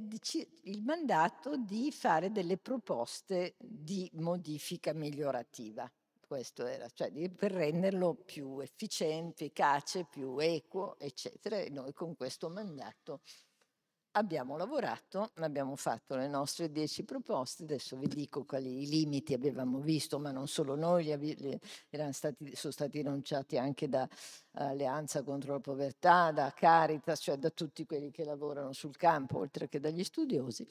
Speaker 4: il mandato di fare delle proposte di modifica migliorativa questo era, cioè per renderlo più efficiente, efficace, più equo, eccetera. E noi con questo mandato abbiamo lavorato, abbiamo fatto le nostre dieci proposte, adesso vi dico quali i limiti avevamo visto, ma non solo noi, li, li, erano stati, sono stati denunciati anche da Alleanza contro la povertà, da Caritas, cioè da tutti quelli che lavorano sul campo, oltre che dagli studiosi.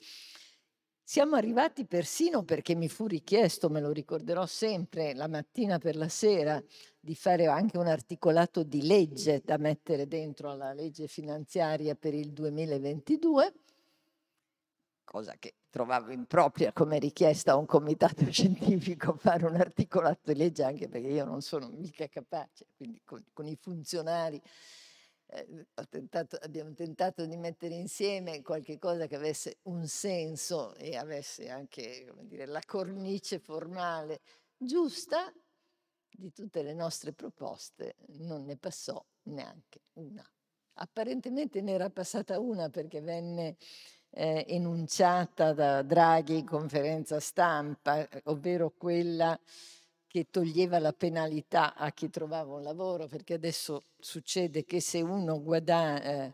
Speaker 4: Siamo arrivati persino perché mi fu richiesto, me lo ricorderò sempre, la mattina per la sera, di fare anche un articolato di legge da mettere dentro alla legge finanziaria per il 2022, cosa che trovavo impropria come richiesta a un comitato scientifico fare un articolato di legge, anche perché io non sono mica capace, quindi con, con i funzionari eh, tentato, abbiamo tentato di mettere insieme qualche cosa che avesse un senso e avesse anche dire, la cornice formale giusta di tutte le nostre proposte, non ne passò neanche una. Apparentemente ne era passata una perché venne eh, enunciata da Draghi in conferenza stampa, eh, ovvero quella che toglieva la penalità a chi trovava un lavoro, perché adesso succede che se uno, guadagna, eh,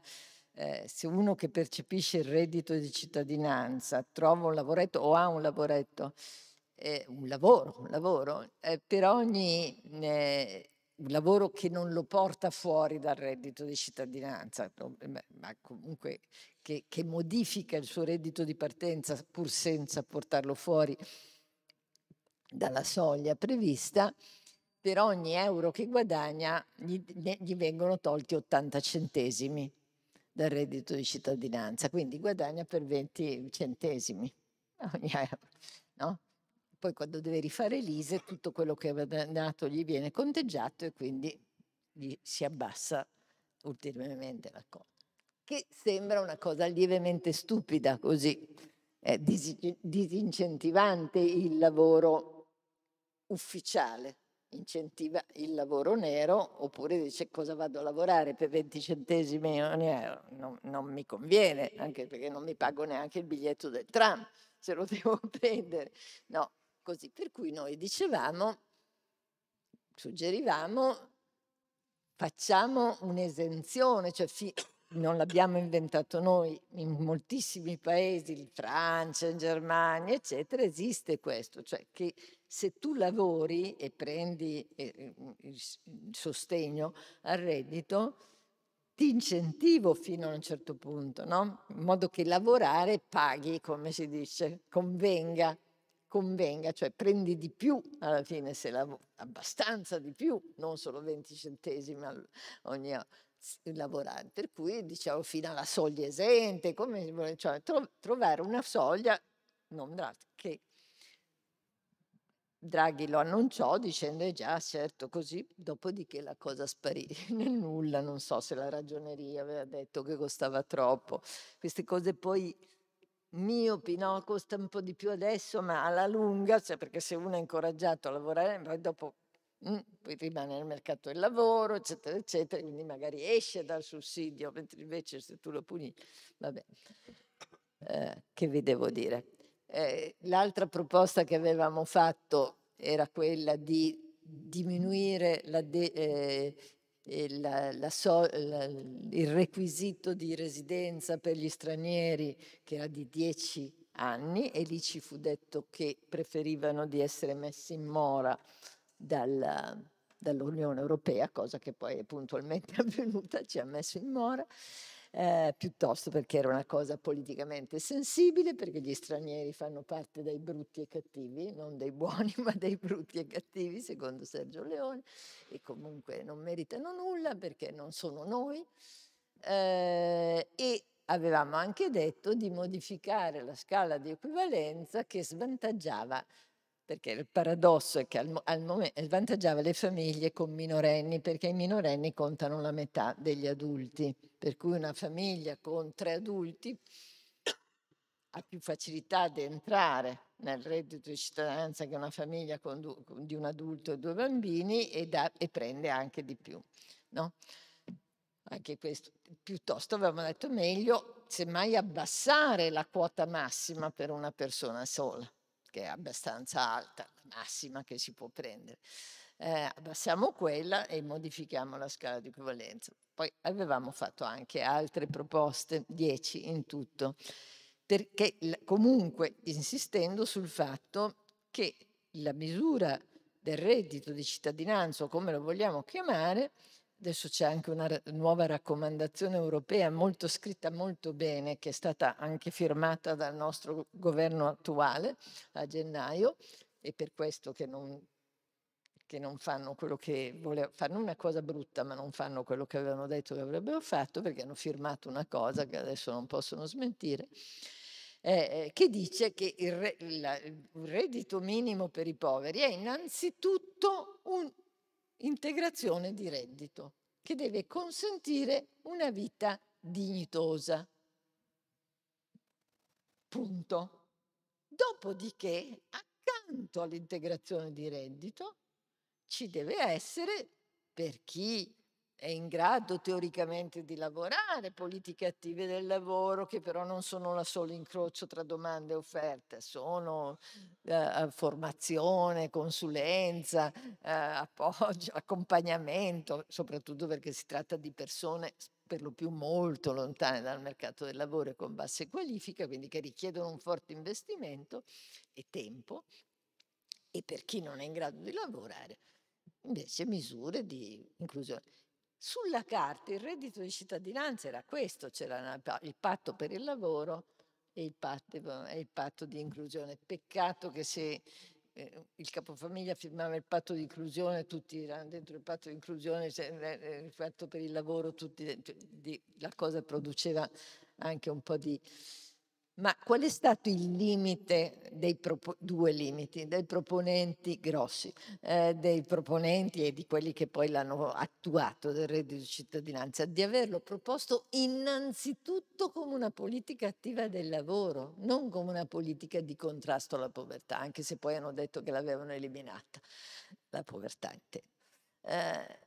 Speaker 4: eh, se uno che percepisce il reddito di cittadinanza trova un lavoretto o ha un lavoretto, eh, un lavoro, un lavoro, eh, per ogni eh, un lavoro che non lo porta fuori dal reddito di cittadinanza, eh, ma comunque che, che modifica il suo reddito di partenza pur senza portarlo fuori, dalla soglia prevista, per ogni euro che guadagna gli, gli vengono tolti 80 centesimi dal reddito di cittadinanza, quindi guadagna per 20 centesimi ogni euro. No? Poi quando deve rifare l'ISE tutto quello che ha guadagnato gli viene conteggiato e quindi gli si abbassa ulteriormente la cosa. Che sembra una cosa lievemente stupida, così eh, disincentivante il lavoro ufficiale incentiva il lavoro nero oppure dice cosa vado a lavorare per 20 centesimi un euro, non, non mi conviene, anche perché non mi pago neanche il biglietto del tram se lo devo prendere. No, così. Per cui noi dicevamo, suggerivamo, facciamo un'esenzione, cioè fi- non l'abbiamo inventato noi, in moltissimi paesi, in Francia, in Germania, eccetera, esiste questo, cioè che se tu lavori e prendi mm, il sostegno al reddito, ti incentivo fino a un certo punto, no? in modo che lavorare paghi, come si dice, convenga, convenga, cioè prendi di più alla fine, se lav- abbastanza di più, non solo 20 centesimi ogni lavorante, per cui diciamo fino alla soglia esente, come, cioè, trovare una soglia non che Draghi lo annunciò dicendo eh già certo così, dopodiché la cosa sparì nel nulla, non so se la ragioneria aveva detto che costava troppo, queste cose poi miopi, no? costa un po' di più adesso ma alla lunga, cioè perché se uno è incoraggiato a lavorare poi dopo mh, mm, poi rimane nel mercato del lavoro eccetera eccetera, quindi magari esce dal sussidio, mentre invece se tu lo puni, vabbè, eh, che vi devo dire? Eh, l'altra proposta che avevamo fatto era quella di diminuire la de, eh, eh, la, la so, la, il requisito di residenza per gli stranieri che era di 10 anni e lì ci fu detto che preferivano di essere messi in mora dalla, dall'Unione Europea, cosa che poi è puntualmente avvenuta, ci ha messo in mora eh, piuttosto perché era una cosa politicamente sensibile, perché gli stranieri fanno parte dei brutti e cattivi, non dei buoni, ma dei brutti e cattivi, secondo Sergio Leone, e comunque non meritano nulla perché non sono noi. Eh, e avevamo anche detto di modificare la scala di equivalenza che svantaggiava perché il paradosso è che al, al momento svantaggiava eh, le famiglie con minorenni, perché i minorenni contano la metà degli adulti, per cui una famiglia con tre adulti ha più facilità di entrare nel reddito di cittadinanza che una famiglia con du, con, di un adulto e due bambini e, da, e prende anche di più. No? Anche questo, piuttosto avevamo detto meglio semmai abbassare la quota massima per una persona sola che è abbastanza alta, la massima che si può prendere. Eh, abbassiamo quella e modifichiamo la scala di equivalenza. Poi avevamo fatto anche altre proposte, 10 in tutto, perché comunque insistendo sul fatto che la misura del reddito di cittadinanza, o come lo vogliamo chiamare, Adesso c'è anche una nuova raccomandazione europea molto scritta molto bene, che è stata anche firmata dal nostro governo attuale a gennaio, e per questo che non, che non fanno quello che volevano, fanno una cosa brutta, ma non fanno quello che avevano detto che avrebbero fatto, perché hanno firmato una cosa che adesso non possono smentire. Eh, eh che dice che il, re, il, il reddito minimo per i poveri è innanzitutto un integrazione di reddito, che deve consentire una vita dignitosa. Punto. Dopodiché, accanto all'integrazione di reddito, ci deve essere, per chi è in grado teoricamente di lavorare, politiche attive del lavoro che però non sono la sola incrocio tra domande e offerte, sono mm. eh, formazione, consulenza, eh, appoggio, accompagnamento, soprattutto perché si tratta di persone per lo più molto lontane dal mercato del lavoro e con basse qualifiche, quindi che richiedono un forte investimento e tempo e per chi non è in grado di lavorare invece misure di inclusione. Sulla carta il reddito di cittadinanza era questo, c'era il patto per il lavoro e il patto, e il patto di inclusione. Peccato che se eh, il capofamiglia firmava il patto di inclusione, tutti erano dentro il patto di inclusione, eh, eh, il patto per il lavoro, tutti, di, la cosa produceva anche un po' di ma qual è stato il limite dei due limiti dei proponenti grossi, eh, dei proponenti e di quelli che poi l'hanno attuato del reddito di cittadinanza, di averlo proposto innanzitutto come una politica attiva del lavoro, non come una politica di contrasto alla povertà, anche se poi hanno detto che l'avevano eliminata, la povertà intendo. Eh,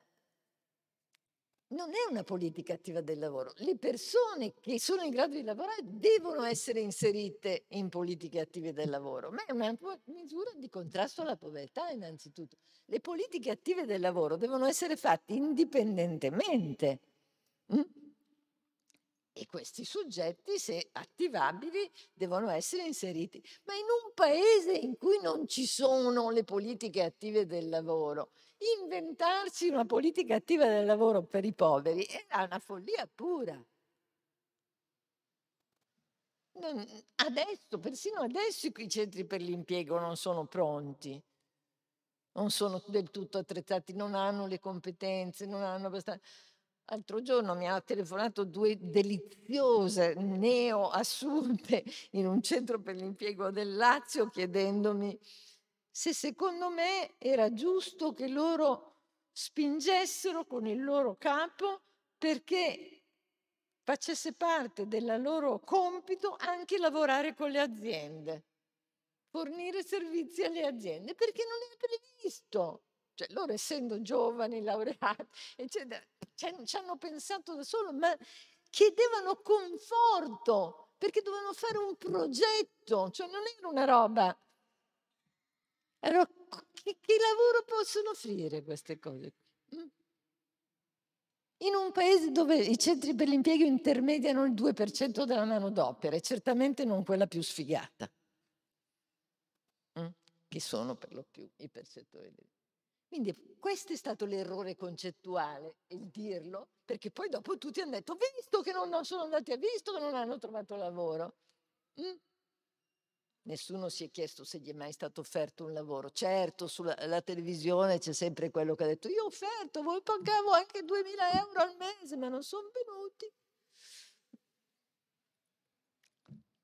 Speaker 4: non è una politica attiva del lavoro. Le persone che sono in grado di lavorare devono essere inserite in politiche attive del lavoro, ma è una misura di contrasto alla povertà innanzitutto. Le politiche attive del lavoro devono essere fatte indipendentemente. Mm? E questi soggetti, se attivabili, devono essere inseriti. Ma in un paese in cui non ci sono le politiche attive del lavoro, inventarci una politica attiva del lavoro per i poveri era una follia pura. Non, adesso, persino adesso i centri per l'impiego non sono pronti, non sono del tutto attrezzati, non hanno le competenze, non hanno abbastanza. L'altro giorno mi ha telefonato due deliziose neo assunte in un centro per l'impiego del Lazio chiedendomi se secondo me era giusto che loro spingessero con il loro capo perché facesse parte del loro compito anche lavorare con le aziende, fornire servizi alle aziende, perché non era previsto. Cioè, loro essendo giovani, laureati, eccetera, cioè, ci hanno pensato da solo, ma chiedevano conforto perché dovevano fare un progetto, cioè non era una roba allora, che, che lavoro possono offrire queste cose? Mm? In un paese dove i centri per l'impiego intermediano il 2% della manodopera e certamente non quella più sfigata, mm? che sono per lo più i percettori. Quindi questo è stato l'errore concettuale, il dirlo, perché poi dopo tutti hanno detto, visto che non sono andati a visto che non hanno trovato lavoro. Mm? Nessuno si è chiesto se gli è mai stato offerto un lavoro. Certo, sulla televisione c'è sempre quello che ha detto, io ho offerto, voi pagavo anche 2000 euro al mese, ma non sono venuti.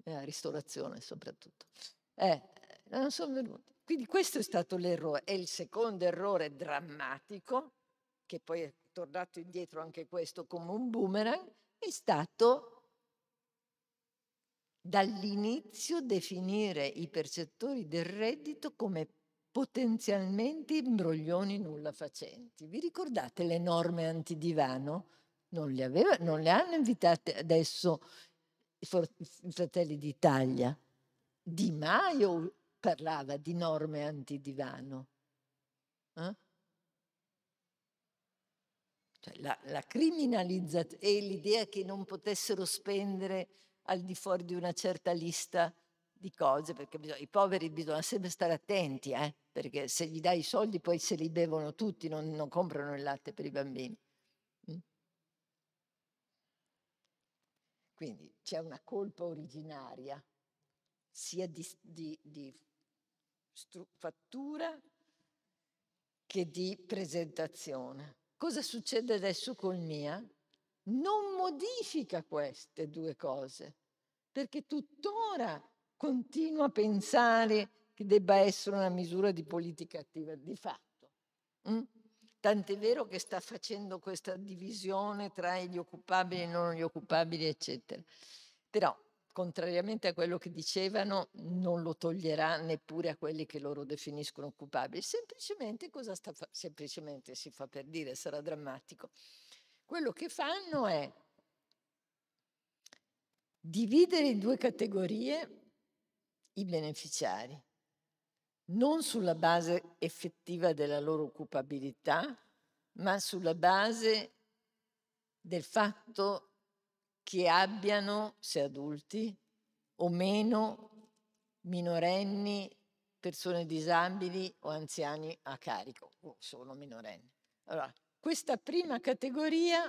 Speaker 4: E eh, la ristorazione soprattutto. Eh, eh non sono venuti. Quindi questo è stato l'errore. E il secondo errore drammatico, che poi è tornato indietro anche questo come un boomerang, è stato dall'inizio definire i percettori del reddito come potenzialmente imbroglioni nulla facenti. Vi ricordate le norme antidivano? Non le, aveva, non le hanno invitate adesso i, for- i Fratelli d'Italia. Di Maio parlava di norme antidivano. Eh? Cioè la, la criminalizzazione e l'idea che non potessero spendere al di fuori di una certa lista di cose, perché bisogna, i poveri bisogna sempre stare attenti, eh? perché se gli dai i soldi poi se li bevono tutti, non, non comprano il latte per i bambini. Mm. Quindi c'è una colpa originaria, sia di, di, di fattura che di presentazione. Cosa succede adesso col MIA? non modifica queste due cose, perché tuttora continua a pensare che debba essere una misura di politica attiva di fatto. Mm? Tant'è vero che sta facendo questa divisione tra gli occupabili e non gli occupabili, eccetera. Però, contrariamente a quello che dicevano, non lo toglierà neppure a quelli che loro definiscono occupabili. Semplicemente, cosa sta fa- semplicemente si fa per dire, sarà drammatico quello che fanno è dividere in due categorie i beneficiari, non sulla base effettiva della loro occupabilità, ma sulla base del fatto che abbiano, se adulti, o meno minorenni, persone disabili o anziani a carico, o solo minorenni. Allora, questa prima categoria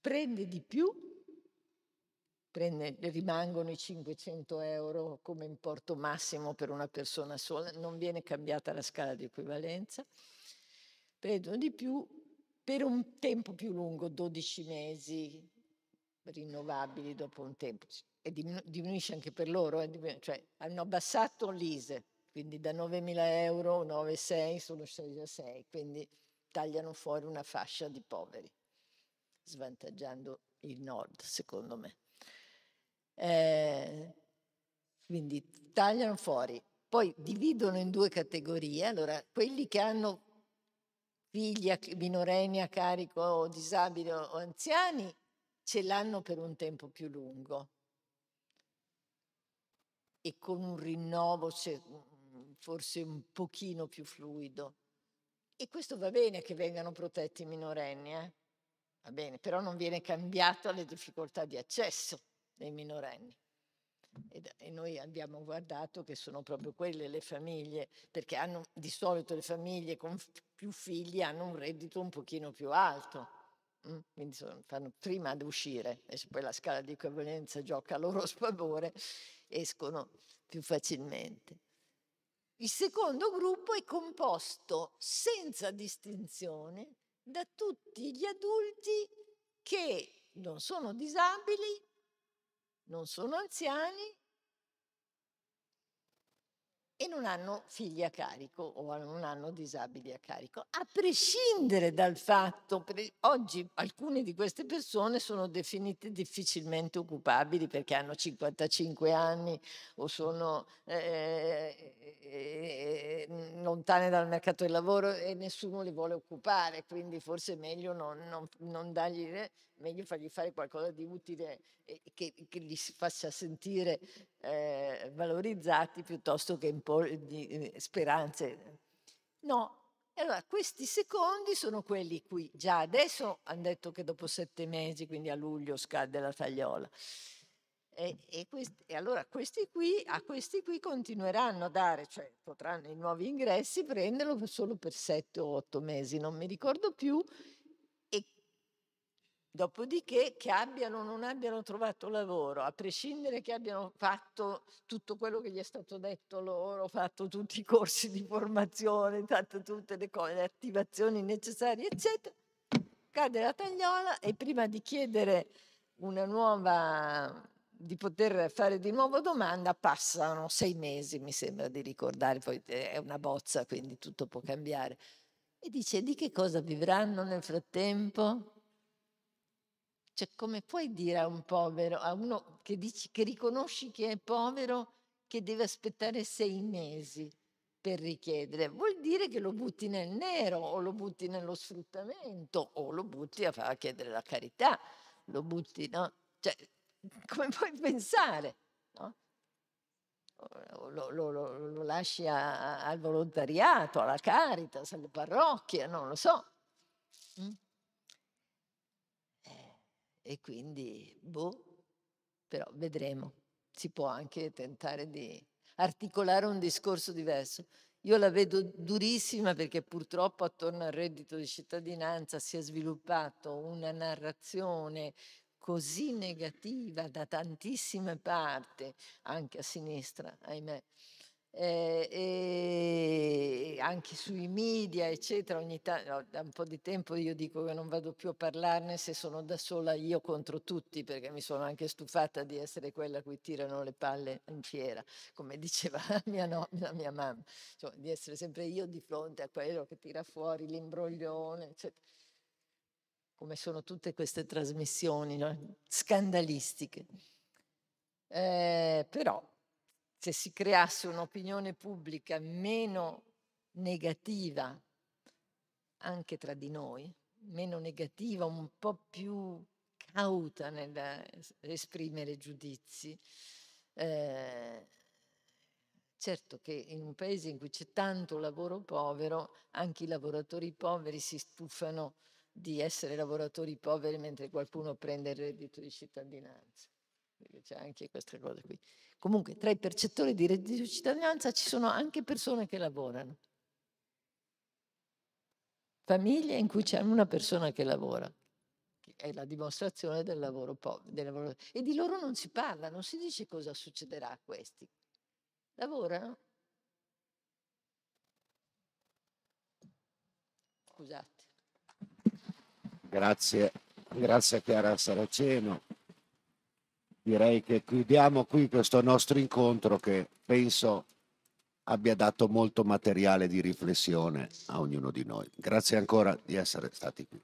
Speaker 4: prende di più, prende, rimangono i 500 euro come importo massimo per una persona sola, non viene cambiata la scala di equivalenza, prendono di più per un tempo più lungo, 12 mesi, rinnovabili dopo un tempo. E diminuisce anche per loro, eh, cioè hanno abbassato l'ISE, quindi da 9.000 euro, 9,6 sono scesi a 6, quindi tagliano fuori una fascia di poveri, svantaggiando il nord, secondo me. Eh, quindi tagliano fuori, poi dividono in due categorie, allora quelli che hanno figli minorenni a carico o disabili o anziani ce l'hanno per un tempo più lungo e con un rinnovo forse un pochino più fluido e questo va bene che vengano protetti i minorenni, eh? va bene, però non viene cambiata le difficoltà di accesso dei minorenni. E, noi abbiamo guardato che sono proprio quelle le famiglie, perché hanno, di solito le famiglie con più figli hanno un reddito un pochino più alto, mm, quindi sono, fanno prima ad uscire, e se poi la scala di equivalenza gioca a loro sfavore, escono più facilmente. Il secondo gruppo è composto senza distinzione da tutti gli adulti che non sono disabili, non sono anziani e non hanno figli a carico o non hanno disabili a carico, a prescindere dal fatto che oggi alcune di queste persone sono definite difficilmente occupabili perché hanno 55 anni o sono eh eh, eh, eh, lontane dal mercato del lavoro e nessuno li vuole occupare, quindi forse è meglio non, non, non dargli... Eh, meglio fargli fare qualcosa di utile e che, che li faccia sentire eh, valorizzati piuttosto che imporgli eh, speranze. No, allora questi secondi sono quelli qui. Già adesso hanno detto che dopo sette mesi, quindi a luglio, scade la tagliola. E, e, questi, e, allora questi qui, a questi qui continueranno a dare, cioè potranno i nuovi ingressi prenderlo solo per sette o otto mesi, non mi ricordo più, Dopodiché che abbiano o non abbiano trovato lavoro, a prescindere che abbiano fatto tutto quello che gli è stato detto loro, fatto tutti i corsi di formazione, fatto tutte le, cose, le attivazioni necessarie, eccetera, cade la tagliola e prima di chiedere una nuova, di poter fare di nuovo domanda, passano sei mesi, mi sembra di ricordare, poi eh, è una bozza, quindi tutto può cambiare. E dice di che cosa vivranno nel frattempo? Cioè, come puoi dire a un povero, a uno che, dici, che riconosci che è povero, che deve aspettare sei mesi per richiedere? Vuol dire che lo butti nel nero o lo butti nello sfruttamento o lo butti a, a chiedere la carità, lo butti, no? Cioè, come puoi pensare? No? Lo, lo, lo, lo, lasci a, al volontariato, alla carità, alle parrocchie, non lo so. Mm? e quindi, boh, però vedremo. Si può anche tentare di articolare un discorso diverso. Io la vedo durissima perché purtroppo attorno al reddito di cittadinanza si è sviluppato una narrazione così negativa da tantissime parti, anche a sinistra, ahimè, eh, e anche sui media, eccetera. Ogni tanto, da un po' di tempo io dico che non vado più a parlarne se sono da sola io contro tutti, perché mi sono anche stufata di essere quella a cui tirano le palle in fiera, come diceva la mia, nonna, la mia mamma, cioè, di essere sempre io di fronte a quello che tira fuori l'imbroglione, eccetera. Come sono tutte queste trasmissioni no? scandalistiche. Eh, però se si creasse un'opinione pubblica meno negativa, anche tra di noi, meno negativa, un po' più cauta nell'esprimere giudizi. Eh, certo che in un paese in cui c'è tanto lavoro povero, anche i lavoratori poveri si stufano di essere lavoratori poveri mentre qualcuno prende il reddito di cittadinanza. C'è anche questa cosa qui. Comunque tra i percettori di reddito di cittadinanza ci sono anche persone che lavorano. Famiglie in cui c'è una persona che lavora, che è la dimostrazione del lavoro povero. E di loro non si parla, non si dice cosa succederà a questi. Lavorano. Scusate.
Speaker 1: Grazie, grazie a Chiara Saraceno direi che chiudiamo qui questo nostro incontro che penso abbia dato molto materiale di riflessione a ognuno di noi. Grazie ancora di essere stati qui.